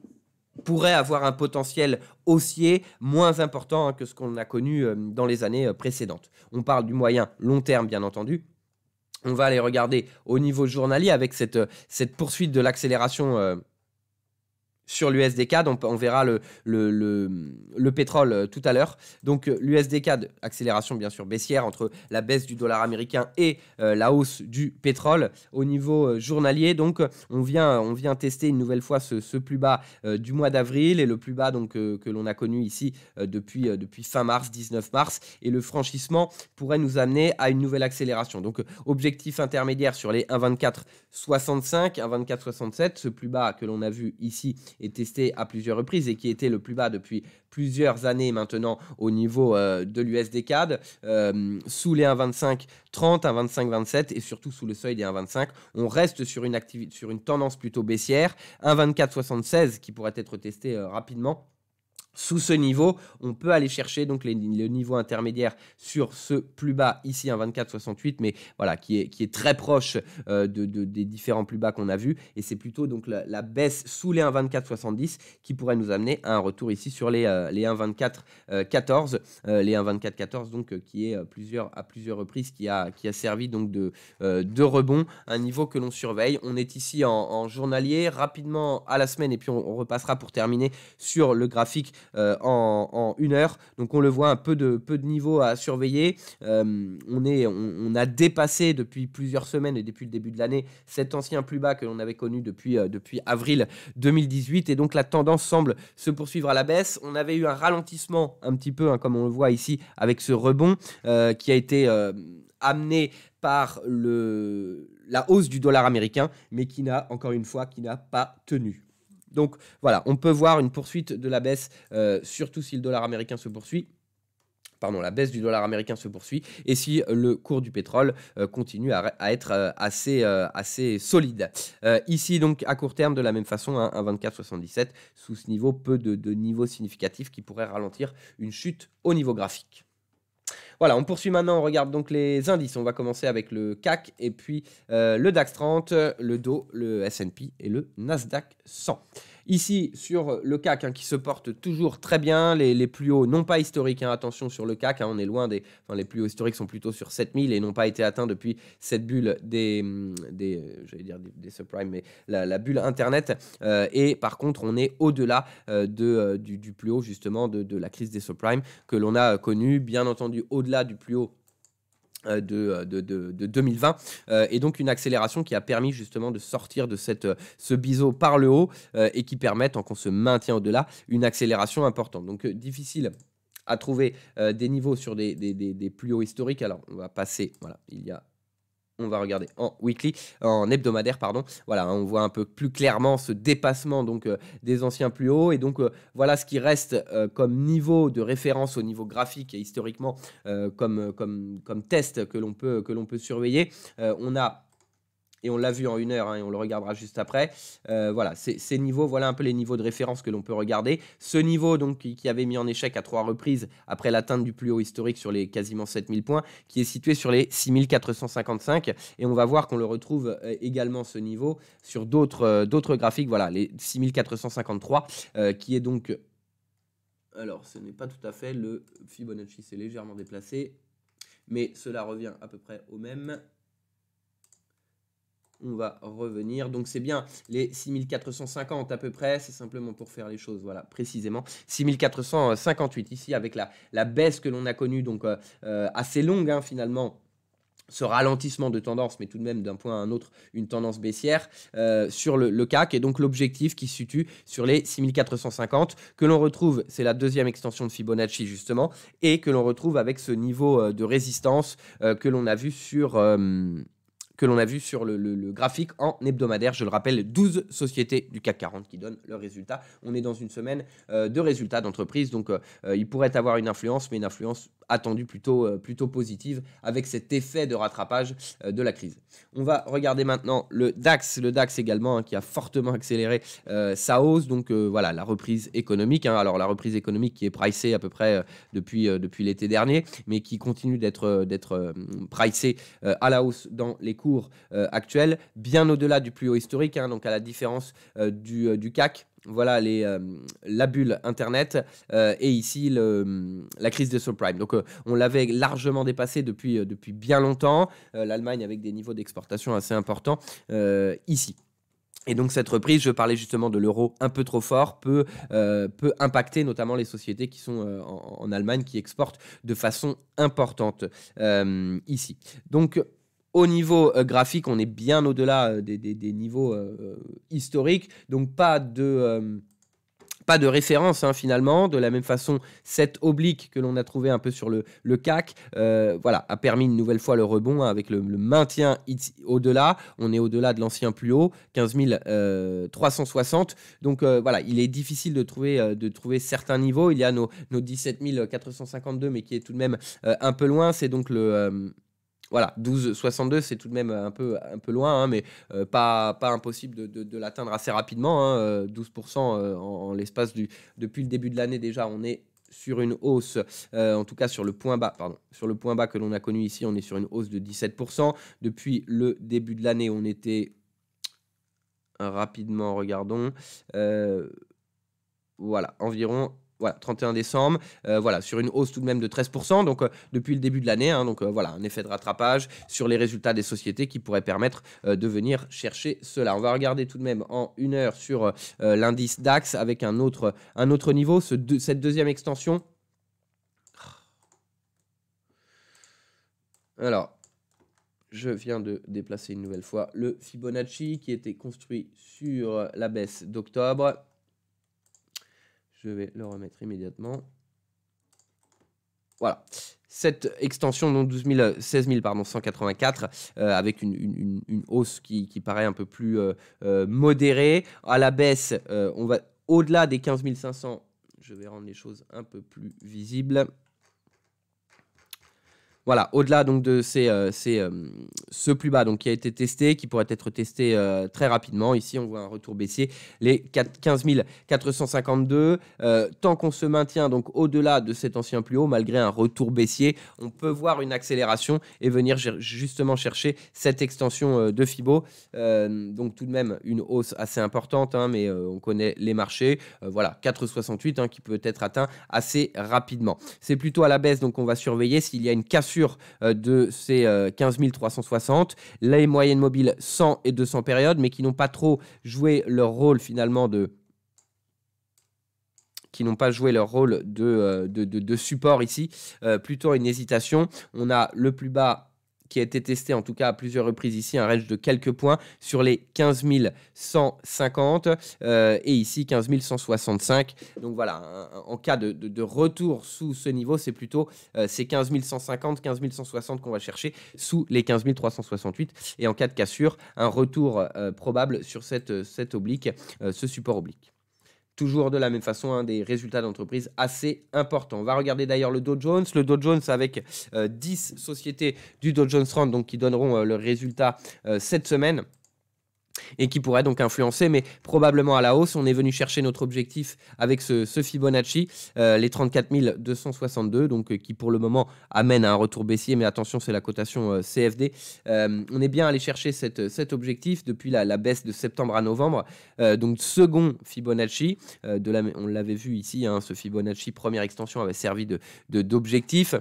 pourrait avoir un potentiel haussier moins important hein, que ce qu'on a connu dans les années précédentes. On parle du moyen long terme, bien entendu, on va aller regarder au niveau journalier avec cette, cette poursuite de l'accélération sur l'USDCAD. On, on verra le, le, le, pétrole euh, tout à l'heure. Donc CAD euh, accélération bien sûr baissière entre la baisse du dollar américain et euh, la hausse du pétrole au niveau journalier. Donc on vient, on vient tester une nouvelle fois ce, plus bas du mois d'avril et le plus bas donc, que l'on a connu ici depuis, depuis fin mars, 19 mars. Et le franchissement pourrait nous amener à une nouvelle accélération. Donc objectif intermédiaire sur les 1,2465, 1,2467, ce plus bas que l'on a vu ici est testé à plusieurs reprises et qui était le plus bas depuis plusieurs années maintenant au niveau euh, de l'USDCAD, euh, sous les 1,25, 30, 1,25, 27 et surtout sous le seuil des 1,25. On reste sur une, sur une tendance plutôt baissière. 1,24, 76 qui pourrait être testé euh, rapidement sous ce niveau, on peut aller chercher donc le niveau intermédiaire sur ce plus bas ici, un 24,68, mais voilà, qui est, qui est très proche euh, de, des différents plus bas qu'on a vus. Et c'est plutôt donc la, baisse sous les 1,24,70 qui pourrait nous amener à un retour ici sur les, euh, les 1,24,14, euh, les 1,24,14 donc qui est plusieurs, à plusieurs reprises qui a, qui a servi donc de, de rebond, un niveau que l'on surveille. On est ici en, journalier, rapidement à la semaine, et puis on repassera pour terminer sur le graphique euh, en, une heure. Donc on le voit un peu de, peu de niveau à surveiller. Euh, on, est, on, a dépassé depuis plusieurs semaines et depuis le début de l'année cet ancien plus bas que l'on avait connu depuis, euh, depuis avril 2018. Et donc la tendance semble se poursuivre à la baisse. On avait eu un ralentissement un petit peu, hein, comme on le voit ici, avec ce rebond qui a été amené par le, la hausse du dollar américain, mais qui n'a, encore une fois, qui n'a pas tenu. Donc voilà, on peut voir une poursuite de la baisse, euh, surtout si le dollar américain se poursuit pardon, la baisse du dollar américain se poursuit et si le cours du pétrole euh, continue à, être euh, assez, assez solide. ici, donc, à court terme, de la même façon, hein, un 24,77 sous ce niveau, peu de, de niveaux significatifs qui pourraient ralentir une chute au niveau graphique. Voilà, on poursuit maintenant, on regarde donc les indices. On va commencer avec le CAC et puis euh, le DAX 30, le DO, le S&P et le Nasdaq 100. Ici, sur le CAC, hein, qui se porte toujours très bien, les, les plus hauts, non pas historiques, hein, attention sur le CAC, hein, on est loin des... Enfin, les plus hauts historiques sont plutôt sur 7000 et n'ont pas été atteints depuis cette bulle des... Mm, des euh, J'allais dire des, subprimes, mais la, bulle Internet. Euh, et par contre, on est au-delà euh, de, du, du, plus haut, justement, de, de la crise des subprimes que l'on a connue, bien entendu, au-delà du plus haut euh, euh, de, de, 2020 euh, et donc une accélération qui a permis justement de sortir de cette, ce biseau par le haut et qui permet, tant qu'on se maintient au-delà, une accélération importante. Donc difficile à trouver des niveaux sur des, des, des plus hauts historiques. Alors on va passer, voilà, il y a on va regarder en weekly, en hebdomadaire, pardon. Voilà, hein, on voit un peu plus clairement ce dépassement donc euh, des anciens plus hauts. Et donc euh, voilà ce qui reste euh, comme niveau de référence au niveau graphique et historiquement comme, comme, comme test que l'on peut, que l'on peut surveiller. on a et on l'a vu en une heure, hein, et on le regardera juste après. Euh, voilà, ces niveaux, voilà un peu les niveaux de référence que l'on peut regarder. Ce niveau donc qui avait mis en échec à trois reprises après l'atteinte du plus haut historique sur les quasiment 7000 points, qui est situé sur les 6455, et on va voir qu'on le retrouve euh, également ce niveau sur d'autres euh, graphiques. Voilà, les 6453, qui est donc alors, ce n'est pas tout à fait le Fibonacci, c'est légèrement déplacé, mais cela revient à peu près au même on va revenir. Donc c'est bien les 6450 à peu près, c'est simplement pour faire les choses, voilà, précisément. 6458 ici avec la, la baisse que l'on a connue, donc euh, euh, assez longue hein, finalement ce ralentissement de tendance, mais tout de même d'un point à un autre, une tendance baissière euh, sur le, CAC, et donc l'objectif qui se situe sur les 6450, que l'on retrouve, c'est la deuxième extension de Fibonacci justement, et que l'on retrouve avec ce niveau de résistance que l'on a vu sur que l'on a vu sur le, graphique en hebdomadaire. Je le rappelle, 12 sociétés du CAC 40 qui donnent leurs résultats. On est dans une semaine euh, de résultats d'entreprise, donc euh, euh, il pourrait avoir une influence, mais une influence attendue plutôt, euh, plutôt positive avec cet effet de rattrapage euh, de la crise. On va regarder maintenant le DAX, le DAX également hein, qui a fortement accéléré euh, sa hausse. Donc voilà, la reprise économique. Hein. alors la reprise économique qui est pricée à peu près depuis, depuis l'été dernier, mais qui continue d'être d'être pricée à la hausse dans les cours actuels, bien au-delà du plus haut historique, hein. donc à la différence du, du CAC voilà les, euh, la bulle Internet euh, et ici le, la crise des subprimes. Donc euh, on l'avait largement dépassé depuis, depuis bien longtemps, l'Allemagne avec des niveaux d'exportation assez importants ici. Et donc cette reprise, je parlais justement de l'euro un peu trop fort, peut, peut impacter notamment les sociétés qui sont en, Allemagne, qui exportent de façon importante ici. Donc au niveau euh, graphique, on est bien au-delà euh, des, niveaux euh, historiques, donc pas de pas de référence hein, finalement. De la même façon, cette oblique que l'on a trouvé un peu sur le, le CAC, voilà, a permis une nouvelle fois le rebond hein, avec le, maintien au-delà. On est au-delà de l'ancien plus haut, 15 360. Donc voilà, il est difficile de trouver, de trouver certains niveaux. Il y a nos, nos 17 452, mais qui est tout de même un peu loin. C'est donc le voilà, 12,62, c'est tout de même euh, un peu, un peu loin, hein, mais euh, pas, pas impossible de, l'atteindre assez rapidement. 12% hein, euh, en, l'espace du. Depuis le début de l'année, déjà, on est sur une hausse, en tout cas sur le point bas, pardon, sur le point bas que l'on a connu ici, on est sur une hausse de 17%. Depuis le début de l'année, on était rapidement, regardons, voilà, environ voilà, 31 décembre, euh, voilà, sur une hausse tout de même de 13%, donc euh, depuis le début de l'année, hein, donc euh, voilà, un effet de rattrapage sur les résultats des sociétés qui pourraient permettre de venir chercher cela. On va regarder tout de même en une heure sur l'indice DAX avec un autre, un autre niveau, cette deuxième extension. Alors, je viens de déplacer une nouvelle fois le Fibonacci qui était construit sur la baisse d'octobre. Je vais le remettre immédiatement. Voilà. Cette extension, donc 12 16 000, pardon, 184, euh, avec une, hausse qui, paraît un peu plus euh, euh, modérée. À la baisse, on va au-delà des 15 500. Je vais rendre les choses un peu plus visibles voilà, au-delà donc de ces, euh, euh, ce plus bas donc qui a été testé, qui pourrait être testé euh, très rapidement. Ici, on voit un retour baissier, les 4, 15 452. tant qu'on se maintient donc au-delà de cet ancien plus haut, malgré un retour baissier, on peut voir une accélération et venir justement chercher cette extension de Fibo. donc tout de même une hausse assez importante, hein, mais on connaît les marchés. voilà, 4,68 hein, qui peut être atteint assez rapidement. C'est plutôt à la baisse, donc on va surveiller s'il y a une cassure euh, de ces 15 360. Les moyennes mobiles 100 et 200 périodes, mais qui n'ont pas trop joué leur rôle finalement de qui n'ont pas joué leur rôle de, euh, de, de support ici, euh, plutôt une hésitation. On a le plus bas qui a été testé en tout cas à plusieurs reprises ici, un range de quelques points sur les 15 150 euh, et ici 15 165. Donc voilà, en cas de, retour sous ce niveau, c'est plutôt euh, ces 15 150, 15 160 qu'on va chercher sous les 15 368 et en cas de cassure, un retour euh, probable sur cette, cette oblique, ce support oblique toujours de la même façon hein, des résultats d'entreprise assez importants. On va regarder d'ailleurs le Dow Jones, le Dow Jones avec 10 euh, sociétés du Dow Jones 30 donc qui donneront euh, leurs résultats euh, cette semaine et qui pourrait donc influencer, mais probablement à la hausse. On est venu chercher notre objectif avec ce, Fibonacci, euh, les 34 262, donc euh, qui pour le moment amène à un retour baissier, mais attention, c'est la cotation euh, CFD. on est bien allé chercher cet objectif depuis la, baisse de septembre à novembre, donc second Fibonacci. on l'avait vu ici, ce hein, Fibonacci première extension avait servi d'objectif. De, d'objectif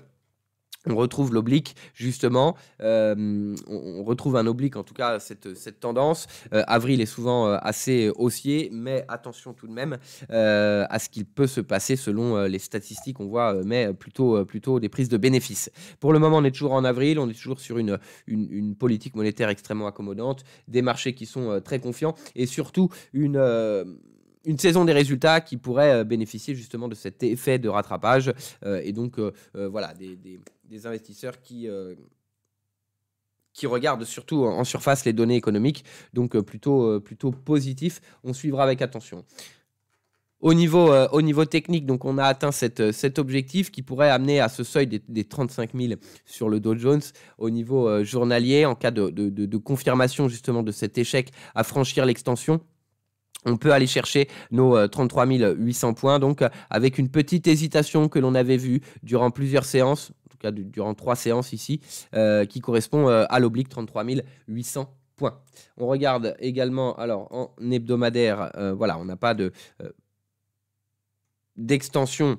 on retrouve l'oblique, justement, euh, on retrouve un oblique, en tout cas, cette, tendance. Euh, avril est souvent euh, assez haussier, mais attention tout de même à ce qu'il peut se passer selon les statistiques. On voit, mais plutôt, plutôt des prises de bénéfices. Pour le moment, on est toujours en avril, on est toujours sur une, une politique monétaire extrêmement accommodante, des marchés qui sont très confiants et surtout une une saison des résultats qui pourrait euh, bénéficier justement de cet effet de rattrapage. Euh, et donc, euh, voilà, des, investisseurs qui qui surtout en surface les données économiques, donc plutôt, plutôt positif. On suivra avec attention. Au niveau, au niveau technique, donc on a atteint cette, cet objectif qui pourrait amener à ce seuil des, 35 000 sur le Dow Jones. Au niveau journalier, en cas de, confirmation justement de cet échec à franchir l'extension, on peut aller chercher nos 33 euh, 800 points, donc euh, avec une petite hésitation que l'on avait vue durant plusieurs séances, en tout cas durant trois séances ici, euh, qui correspond à l'oblique 33 800 points. On regarde également, alors en hebdomadaire, voilà, on n'a pas de d'extension.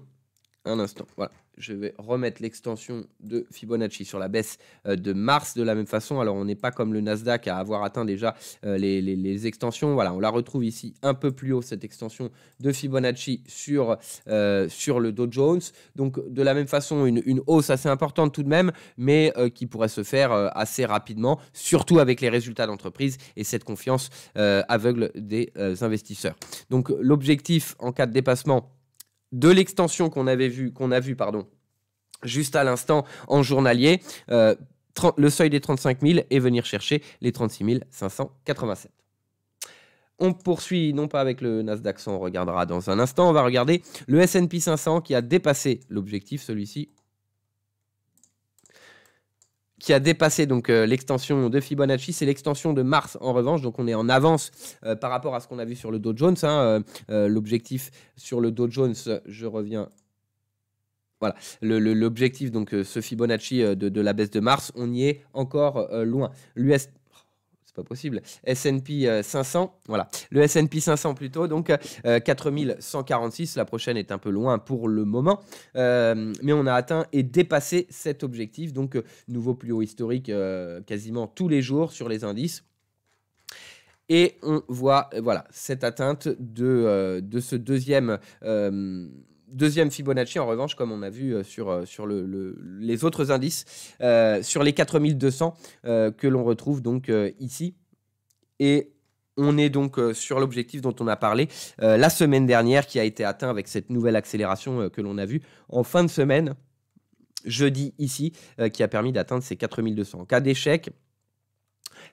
Un instant, voilà je vais remettre l'extension de Fibonacci sur la baisse euh, de mars de la même façon. Alors on n'est pas comme le Nasdaq à avoir atteint déjà euh, les, extensions. Voilà, on la retrouve ici un peu plus haut, cette extension de Fibonacci sur, euh, sur le Dow Jones. Donc de la même façon, une, hausse assez importante tout de même, mais qui pourrait se faire assez rapidement, surtout avec les résultats d'entreprise et cette confiance aveugle des investisseurs. Donc l'objectif en cas de dépassement de l'extension qu'on avait vu, qu'on a vu, pardon, juste à l'instant en journalier, euh, le seuil des 35 000 et venir chercher les 36 587. On poursuit non pas avec le Nasdaq on regardera dans un instant, on va regarder le S&P 500 qui a dépassé l'objectif, celui-ci qui a dépassé donc euh, l'extension de Fibonacci, c'est l'extension de mars en revanche. Donc on est en avance euh, par rapport à ce qu'on a vu sur le Dow Jones. Hein, euh, l'objectif sur le Dow Jones, je reviens. Voilà, l'objectif, donc ce Fibonacci de, de, la baisse de mars, on y est encore loin. L'US pas possible. S&P 500, euh, voilà. Le S&P 500 plutôt, donc 4146. Euh, euh, La prochaine est un peu loin pour le moment, mais on a atteint et dépassé cet objectif. Donc nouveau plus haut historique quasiment tous les jours sur les indices. Et on voit voilà cette atteinte de, de ce deuxième Deuxième Fibonacci, en revanche, comme on a vu euh, sur, euh, sur le, les autres indices, euh, sur les 4200 que l'on retrouve donc ici. Et on est donc sur l'objectif dont on a parlé la semaine dernière qui a été atteint avec cette nouvelle accélération que l'on a vue en fin de semaine, jeudi ici, qui a permis d'atteindre ces 4200. En cas d'échec,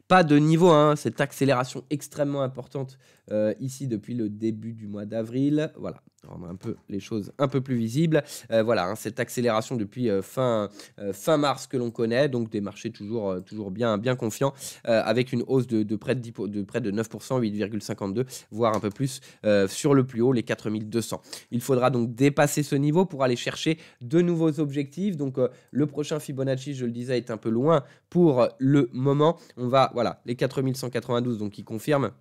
pas de niveau 1, cette accélération extrêmement importante euh, ici depuis le début du mois d'avril. Voilà, un peu les choses un peu plus visibles. Euh, voilà, hein, cette accélération depuis euh, fin, fin mars que l'on connaît, donc des marchés toujours, toujours bien, bien confiants, avec une hausse de, près de, de près de 9%, 8,52, voire un peu plus sur le plus haut, les 4200. Il faudra donc dépasser ce niveau pour aller chercher de nouveaux objectifs. Donc le prochain Fibonacci, je le disais, est un peu loin pour le moment. On va, voilà, les 4192, donc qui confirment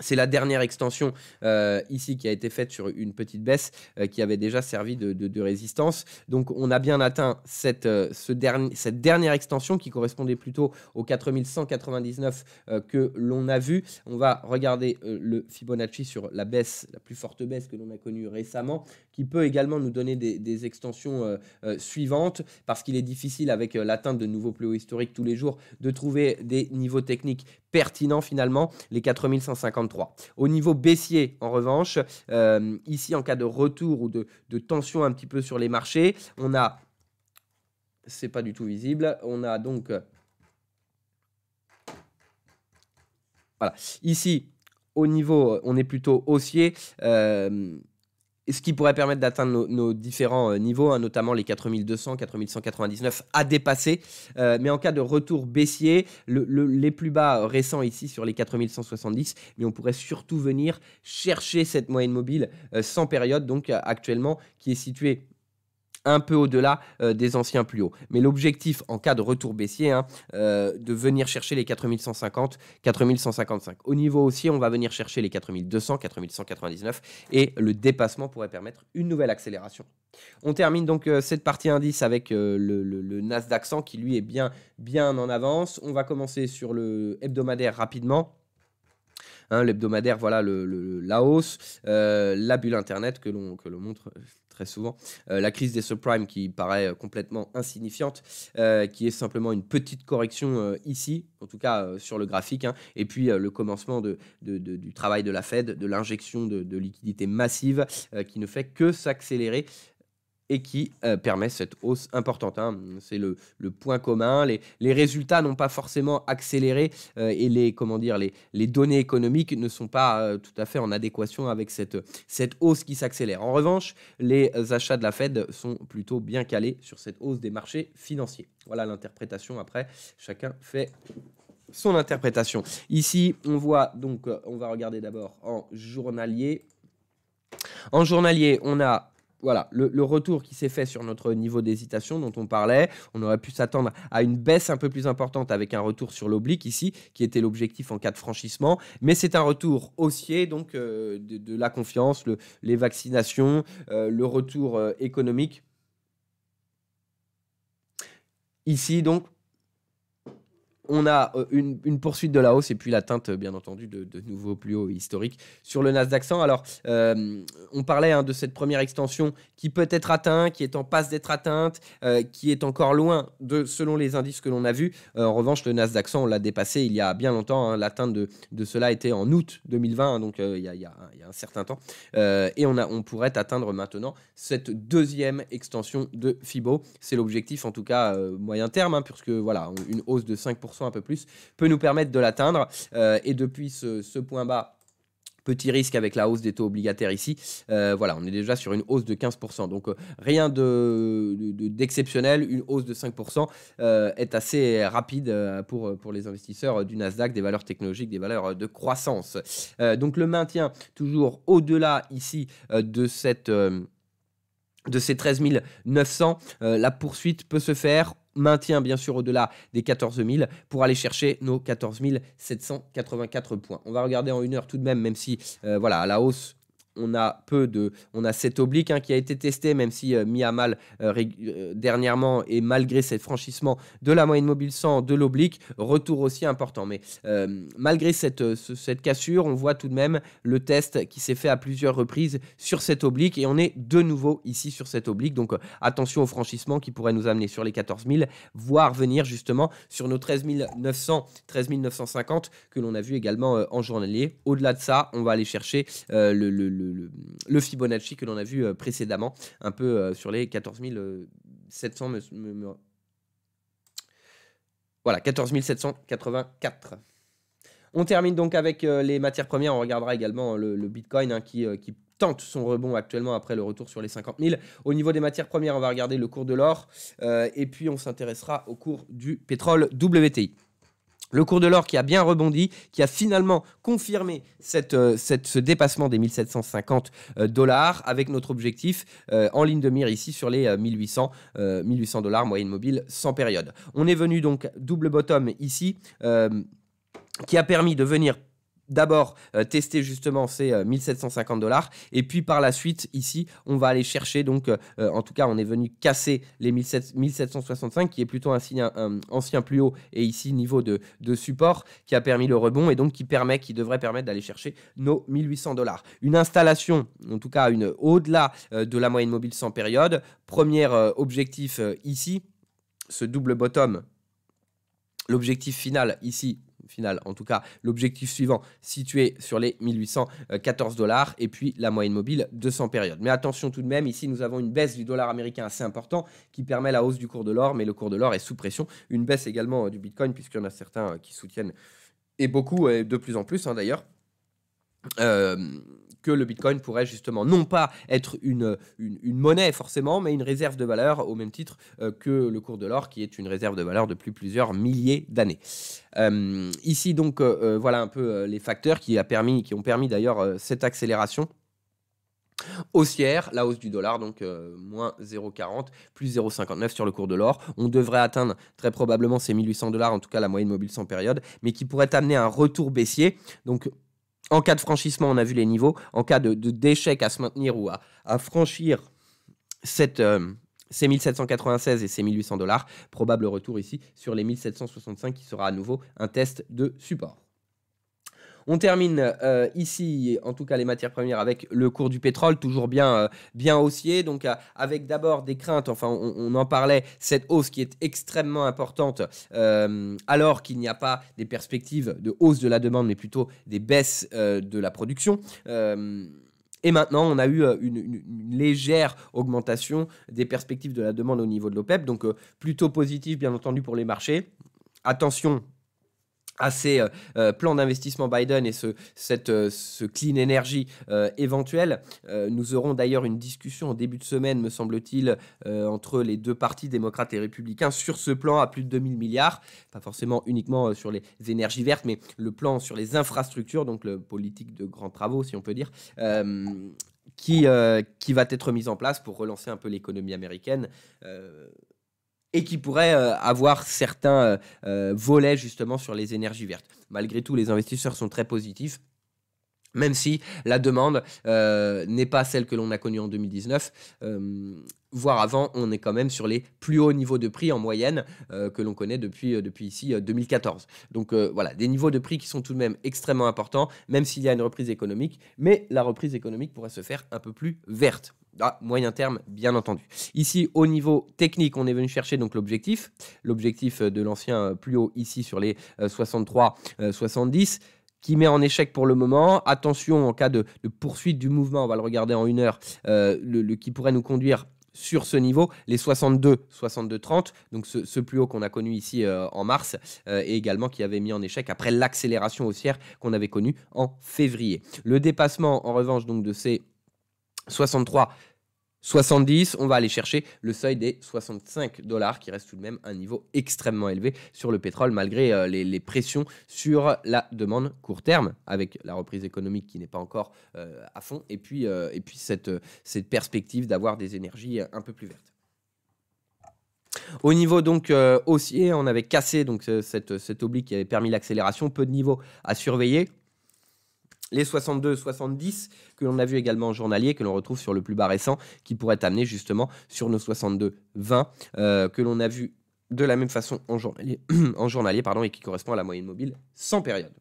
c'est la dernière extension euh, ici qui a été faite sur une petite baisse euh, qui avait déjà servi de, résistance. Donc on a bien atteint cette, euh, dernière extension qui correspondait plutôt aux 4199 que l'on a vu. On va regarder le Fibonacci sur la baisse, la plus forte baisse que l'on a connue récemment, qui peut également nous donner des, extensions suivantes parce qu'il est difficile avec l'atteinte de nouveaux plus hauts historiques tous les jours de trouver des niveaux techniques pertinents finalement. Les 4150. Au niveau baissier, en revanche, euh, ici en cas de retour ou de, tension un petit peu sur les marchés, on a, c'est pas du tout visible, on a donc, euh, voilà, ici au niveau, on est plutôt haussier. Euh, ce qui pourrait permettre d'atteindre nos, différents euh, niveaux, hein, notamment les 4200, 4199 à dépasser. Euh, mais en cas de retour baissier, les plus bas récents ici sur les 4170, mais on pourrait surtout venir chercher cette moyenne mobile euh, sans période, donc actuellement qui est située un peu au-delà euh, des anciens plus hauts. Mais l'objectif en cas de retour baissier, hein, euh, de venir chercher les 4150, 4155. Au niveau aussi, on va venir chercher les 4200, 4199 et le dépassement pourrait permettre une nouvelle accélération. On termine donc euh, cette partie indice avec le, le, le, Nasdaq 100 qui lui est bien, bien en avance. On va commencer sur le hebdomadaire rapidement. Hein, l'hebdomadaire, voilà le, la hausse, la bulle Internet que l'on montre très souvent. Euh, la crise des subprimes qui paraît euh, complètement insignifiante, euh, qui est simplement une petite correction ici, en tout cas sur le graphique, hein. et puis le commencement de, du travail de la Fed, de l'injection de, liquidités massives qui ne fait que s'accélérer et qui euh, permet cette hausse importante. Hein. C'est le, point commun. Les, résultats n'ont pas forcément accéléré euh, et les, comment dire, les, les, données économiques ne sont pas euh, tout à fait en adéquation avec cette, cette hausse qui s'accélère. En revanche, les achats de la Fed sont plutôt bien calés sur cette hausse des marchés financiers. Voilà l'interprétation. Après, chacun fait son interprétation. Ici, on voit donc, on va regarder d'abord en journalier. En journalier, on a voilà, le, retour qui s'est fait sur notre niveau d'hésitation dont on parlait, on aurait pu s'attendre à une baisse un peu plus importante avec un retour sur l'oblique ici, qui était l'objectif en cas de franchissement. Mais c'est un retour haussier, donc euh, de, la confiance, les vaccinations, euh, le retour euh, économique. Ici, donc, on a euh, une, poursuite de la hausse et puis l'atteinte, euh, bien entendu, de, nouveaux plus hauts historiques sur le Nasdaq 100. Alors, euh, on parlait hein, de cette première extension qui peut être atteinte, qui est en passe d'être atteinte, qui est encore loin de, selon les indices que l'on a vus. en revanche, le Nasdaq 100, on l'a dépassé il y a bien longtemps. Hein. L'atteinte de, cela était en août 2020, donc il y, a, un certain temps. et on, on pourrait atteindre maintenant cette deuxième extension de FIBO. C'est l'objectif, en tout cas, moyen terme, hein, puisque voilà, une hausse de 5% un peu plus, peut nous permettre de l'atteindre. Euh, et depuis ce, point bas, petit risque avec la hausse des taux obligataires ici. Euh, voilà, on est déjà sur une hausse de 15%. Donc euh, rien d'exceptionnel, de, une hausse de 5% est assez rapide pour, pour les investisseurs du Nasdaq, des valeurs technologiques, des valeurs de croissance. donc le maintien toujours au-delà ici de cette de ces 13 900, la poursuite peut se faire maintient bien sûr au-delà des 14 000 pour aller chercher nos 14 784 points. On va regarder en une heure tout de même, même si euh, voilà, à la hausse, on a peu de, on a cet oblique hein, qui a été testé, même si mis à mal dernièrement et malgré ce franchissement de la moyenne mobile 100 de l'oblique, retour aussi important. Mais euh, malgré cette, euh, cette cassure, on voit tout de même le test qui s'est fait à plusieurs reprises sur cet oblique et on est de nouveau ici sur cet oblique. Donc euh, attention au franchissement qui pourrait nous amener sur les 14 000, voire venir justement sur nos 13 900, 13 950 que l'on a vu également en journalier. Au-delà de ça, on va aller chercher le le, Fibonacci que l'on a vu euh, précédemment, un peu euh, sur les 14 euh, Voilà, 14 784. On termine donc avec les matières premières. On regardera également le, Bitcoin hein, qui, tente son rebond actuellement après le retour sur les 50 000. Au niveau des matières premières, on va regarder le cours de l'or et puis on s'intéressera au cours du pétrole WTI. Le cours de l'or qui a bien rebondi, qui a finalement confirmé euh, ce dépassement des 1750 euh, dollars avec notre objectif euh, en ligne de mire ici sur les 1800, 1800 dollars moyenne mobile sans période. On est venu donc double bottom ici qui a permis de venir d'abord euh, tester justement ces 1750 euh, dollars et puis par la suite ici on va aller chercher donc euh, en tout cas on est venu casser les 17, 1765 qui est plutôt un, signe, ancien plus haut et ici niveau de, de, support qui a permis le rebond et donc qui permet qui devrait permettre d'aller chercher nos 1800 dollars une installation en tout cas une au-delà de la moyenne mobile sans période premier objectif ici ce double bottom L'objectif final ici, en tout cas, l'objectif suivant situé sur les 1814 dollars et puis la moyenne mobile 200 périodes. Mais attention tout de même, ici nous avons une baisse du dollar américain assez important qui permet la hausse du cours de l'or, mais le cours de l'or est sous pression. Une baisse également euh, du Bitcoin puisqu'il y en a certains euh, qui soutiennent et beaucoup, et de plus en plus hein, d'ailleurs, euh, que le Bitcoin pourrait justement non pas être une, une, monnaie forcément, mais une réserve de valeur au même titre euh, que le cours de l'or, qui est une réserve de valeur depuis plusieurs milliers d'années. Euh, ici donc, euh, voilà un peu les facteurs qui, a permis, qui ont permis d'ailleurs cette accélération. Haussière, la hausse du dollar, donc moins 0,40, plus 0,59 sur le cours de l'or. On devrait atteindre très probablement ces 1800 dollars, en tout cas la moyenne mobile sans période, mais qui pourrait amener un retour baissier. Donc en cas de franchissement, on a vu les niveaux. En cas de, d'échec à se maintenir ou à, franchir cette, euh, ces 1796 et ces 1800 dollars, probable retour ici sur les 1765 qui sera à nouveau un test de support. On termine euh, ici, en tout cas les matières premières, avec le cours du pétrole, toujours bien, euh, bien haussier. Donc euh, avec d'abord des craintes, enfin on, en parlait, cette hausse qui est extrêmement importante, alors qu'il n'y a pas des perspectives de hausse de la demande, mais plutôt des baisses de la production. Et maintenant, on a eu une, légère augmentation des perspectives de la demande au niveau de l'OPEP, e donc plutôt positif bien entendu pour les marchés. Attention, à ces plans d'investissement Biden et ce, cette, euh, ce clean energy euh, éventuel. Euh, nous aurons d'ailleurs une discussion en début de semaine, me semble-t-il, entre les deux partis, démocrates et républicains, sur ce plan à plus de 2000 milliards. Pas forcément uniquement sur les énergies vertes, mais le plan sur les infrastructures, donc le politique de grands travaux, si on peut dire. qui, qui va être mise en place pour relancer un peu l'économie américaine et qui pourrait euh, avoir certains euh, euh, volets justement sur les énergies vertes. Malgré tout, les investisseurs sont très positifs. Même si la demande n'est pas celle que l'on a connue en 2019, voire avant, on est quand même sur les plus hauts niveaux de prix en moyenne que l'on connaît depuis, depuis ici 2014. Donc voilà, des niveaux de prix qui sont tout de même extrêmement importants, même s'il y a une reprise économique, mais la reprise économique pourrait se faire un peu plus verte moyen terme, bien entendu. Ici, au niveau technique, on est venu chercher donc l'objectif, l'objectif de l'ancien plus haut ici sur les 63-70 euh, euh, qui met en échec pour le moment. Attention en cas de, poursuite du mouvement, on va le regarder en une heure, euh, le, qui pourrait nous conduire sur ce niveau, les 62, 62, 30, donc ce, plus haut qu'on a connu ici en mars et également qui avait mis en échec après l'accélération haussière qu'on avait connue en février. Le dépassement, en revanche, donc de ces 63, 70, on va aller chercher le seuil des 65 dollars qui reste tout de même un niveau extrêmement élevé sur le pétrole malgré euh, les, pressions sur la demande court terme avec la reprise économique qui n'est pas encore euh, à fond et puis, euh, et puis cette, cette perspective d'avoir des énergies un peu plus vertes. Au niveau donc haussier, on avait cassé donc cette, cette oblique qui avait permis l'accélération, peu de niveaux à surveiller les 62-70 que l'on a vu également en journalier, que l'on retrouve sur le plus bas récent, qui pourrait amener justement sur nos 62-20 euh, que l'on a vu de la même façon en journalier, en pardon, et qui correspond à la moyenne mobile sans période.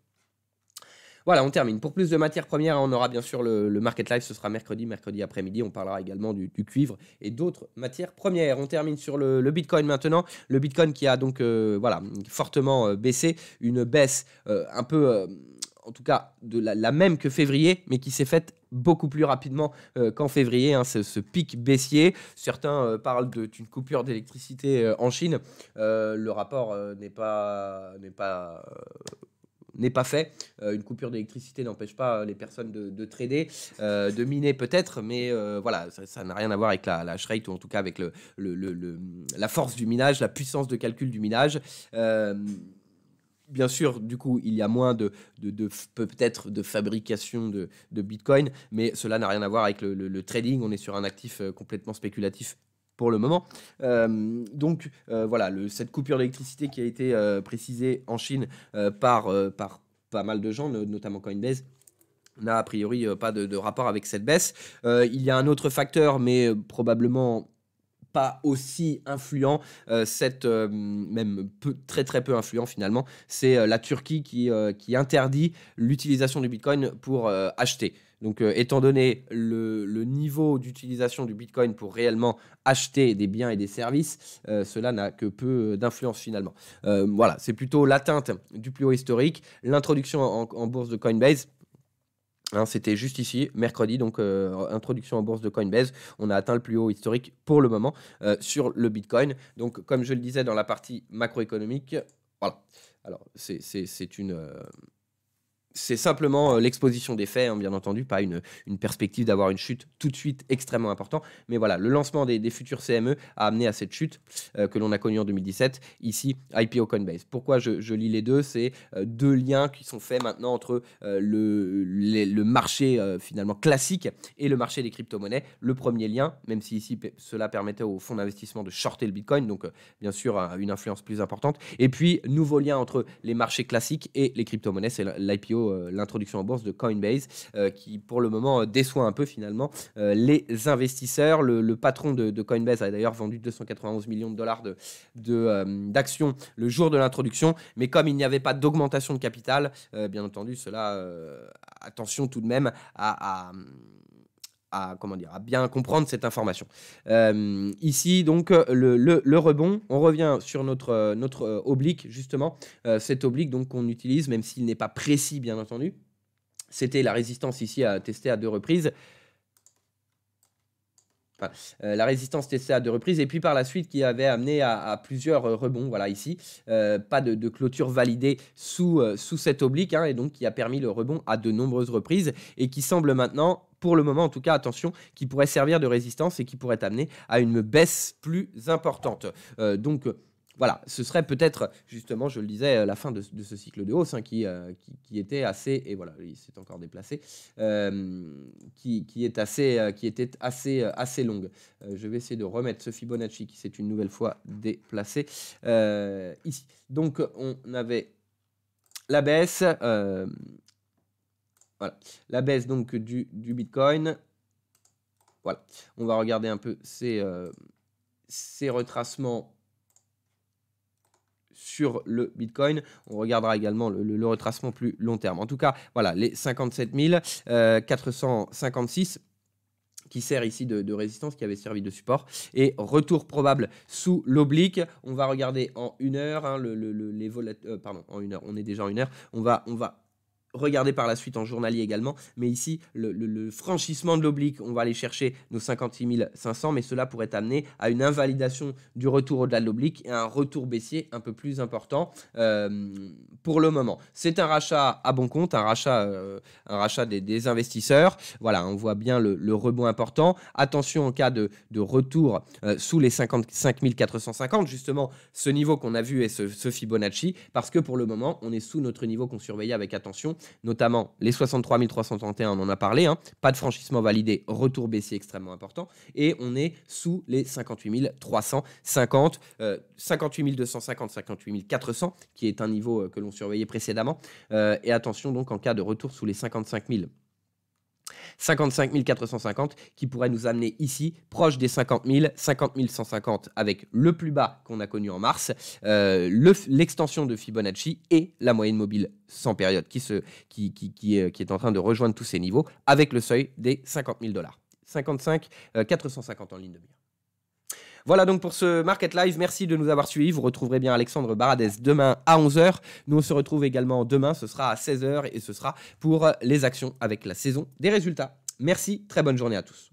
Voilà, on termine. Pour plus de matières premières, on aura bien sûr le, Market Live, ce sera mercredi, mercredi après-midi. On parlera également du, cuivre et d'autres matières premières. On termine sur le, Bitcoin maintenant. Le Bitcoin qui a donc euh, voilà, fortement euh, baissé, une baisse un peu en tout cas de la, même que février, mais qui s'est faite beaucoup plus rapidement euh, qu'en février, hein, ce, pic baissier. Certains euh, parlent d'une coupure d'électricité euh, en Chine. le rapport n'est pas... N'est pas n'est pas fait. une coupure d'électricité n'empêche pas les personnes de, trader, de miner peut-être, mais voilà, ça n'a rien à voir avec la, la rate ou en tout cas avec le, la force du minage, la puissance de calcul du minage bien sûr, du coup, il y a moins de, peut-être de fabrication de, Bitcoin, mais cela n'a rien à voir avec le, trading. On est sur un actif euh, complètement spéculatif pour le moment. Euh, donc euh, voilà, le, cette coupure d'électricité qui a été précisée en Chine par, par pas mal de gens, notamment Coinbase n'a a priori pas de, rapport avec cette baisse. il y a un autre facteur, mais probablement pas aussi influent, euh, cette, euh, même très très peu influent finalement, c'est euh, la Turquie qui, qui interdit l'utilisation du Bitcoin pour acheter. Donc étant donné le, niveau d'utilisation du Bitcoin pour réellement acheter des biens et des services, cela n'a que peu d'influence finalement. voilà, c'est plutôt l'atteinte du plus haut historique, l'introduction en bourse de Coinbase. Hein, c'était juste ici, mercredi, donc euh, introduction en bourse de Coinbase. On a atteint le plus haut historique pour le moment euh, sur le Bitcoin. Donc, comme je le disais dans la partie macroéconomique, voilà. Alors, c'est une. Euh, c'est simplement euh, l'exposition des faits, hein, bien entendu, pas une, perspective d'avoir une chute tout de suite extrêmement importante. Mais voilà, le lancement des, des futurs CME a amené à cette chute euh, que l'on a connue en 2017, ici IPO Coinbase. Pourquoi je, lis les deux C'est euh, deux liens qui sont faits maintenant entre le, le, marché finalement classique et le marché des crypto-monnaies. Le premier lien, même si ici cela permettait aux fonds d'investissement de shorter le Bitcoin, donc bien sûr une influence plus importante. Et puis, nouveau lien entre les marchés classiques et les crypto-monnaies, c'est l'IPO euh, l'introduction en bourse de Coinbase, euh, qui pour le moment euh, déçoit un peu finalement les investisseurs. Le, patron de, Coinbase a d'ailleurs vendu 291 millions de dollars d'actions de, le jour de l'introduction, mais comme il n'y avait pas d'augmentation de capital, bien entendu, cela, attention tout de même à à, comment dire, bien comprendre cette information. Euh, ici, donc, le, rebond, on revient sur notre, euh, oblique, justement, euh, cet oblique donc qu'on utilise, même s'il n'est pas précis, bien entendu. C'était la résistance ici à tester à deux reprises. la résistance testée à deux reprises et puis par la suite qui avait amené à, plusieurs rebonds voilà ici pas de, clôture validée sous, cette oblique hein, et donc qui a permis le rebond à de nombreuses reprises et qui semble maintenant pour le moment en tout cas, attention, qui pourrait servir de résistance et qui pourrait amener à une baisse plus importante. Euh, donc euh, voilà, ce serait peut-être justement, je le disais, euh, la fin de, ce cycle de hausse hein, qui, était assez, et voilà, il s'est encore déplacé, qui, est assez, qui était assez, assez longue. je vais essayer de remettre ce Fibonacci qui s'est une nouvelle fois déplacé ici. Donc on avait la baisse, voilà. La baisse donc du, Bitcoin. Voilà. On va regarder un peu ces, euh, ces retracements sur le Bitcoin. On regardera également le, retracement plus long terme. En tout cas, voilà, les 57 456 euh, qui sert ici de, résistance, qui avait servi de support. Et retour probable sous l'oblique. On va regarder en une heure hein, les euh, pardon, en une heure. On est déjà en une heure. On va, on va Regardez par la suite en journalier également. Mais ici, le, franchissement de l'oblique, on va aller chercher nos 56 500, mais cela pourrait amener à une invalidation du retour au-delà de l'oblique et un retour baissier un peu plus important euh, pour le moment. C'est un rachat à bon compte, un rachat, euh, un rachat des, investisseurs. Voilà, on voit bien le, rebond important. Attention en cas de, retour euh, sous les 55 450, justement ce niveau qu'on a vu et ce, ce Fibonacci, parce que pour le moment, on est sous notre niveau qu'on surveillait avec attention notamment les 63 331, on en a parlé, hein. pas de franchissement validé, retour baissier extrêmement important, et on est sous les 58 350, 58 250, 58 400, qui est un niveau euh, que l'on surveillait précédemment, euh, et attention donc en cas de retour sous les 55 000 55 450 qui pourrait nous amener ici proche des 50 000, 50 150 avec le plus bas qu'on a connu en mars, euh, l'extension de Fibonacci et la moyenne mobile sans période qui, se, qui, qui, euh, est, en train de rejoindre tous ces niveaux avec le seuil des 50 000 dollars. 55 450 euh, en ligne de mire. Voilà donc pour ce Market Live. Merci de nous avoir suivis. Vous retrouverez bien Alexandre Barades demain à 11h. Nous, on se retrouve également demain. Ce sera à 16h et ce sera pour les actions avec la saison des résultats. Merci. Très bonne journée à tous.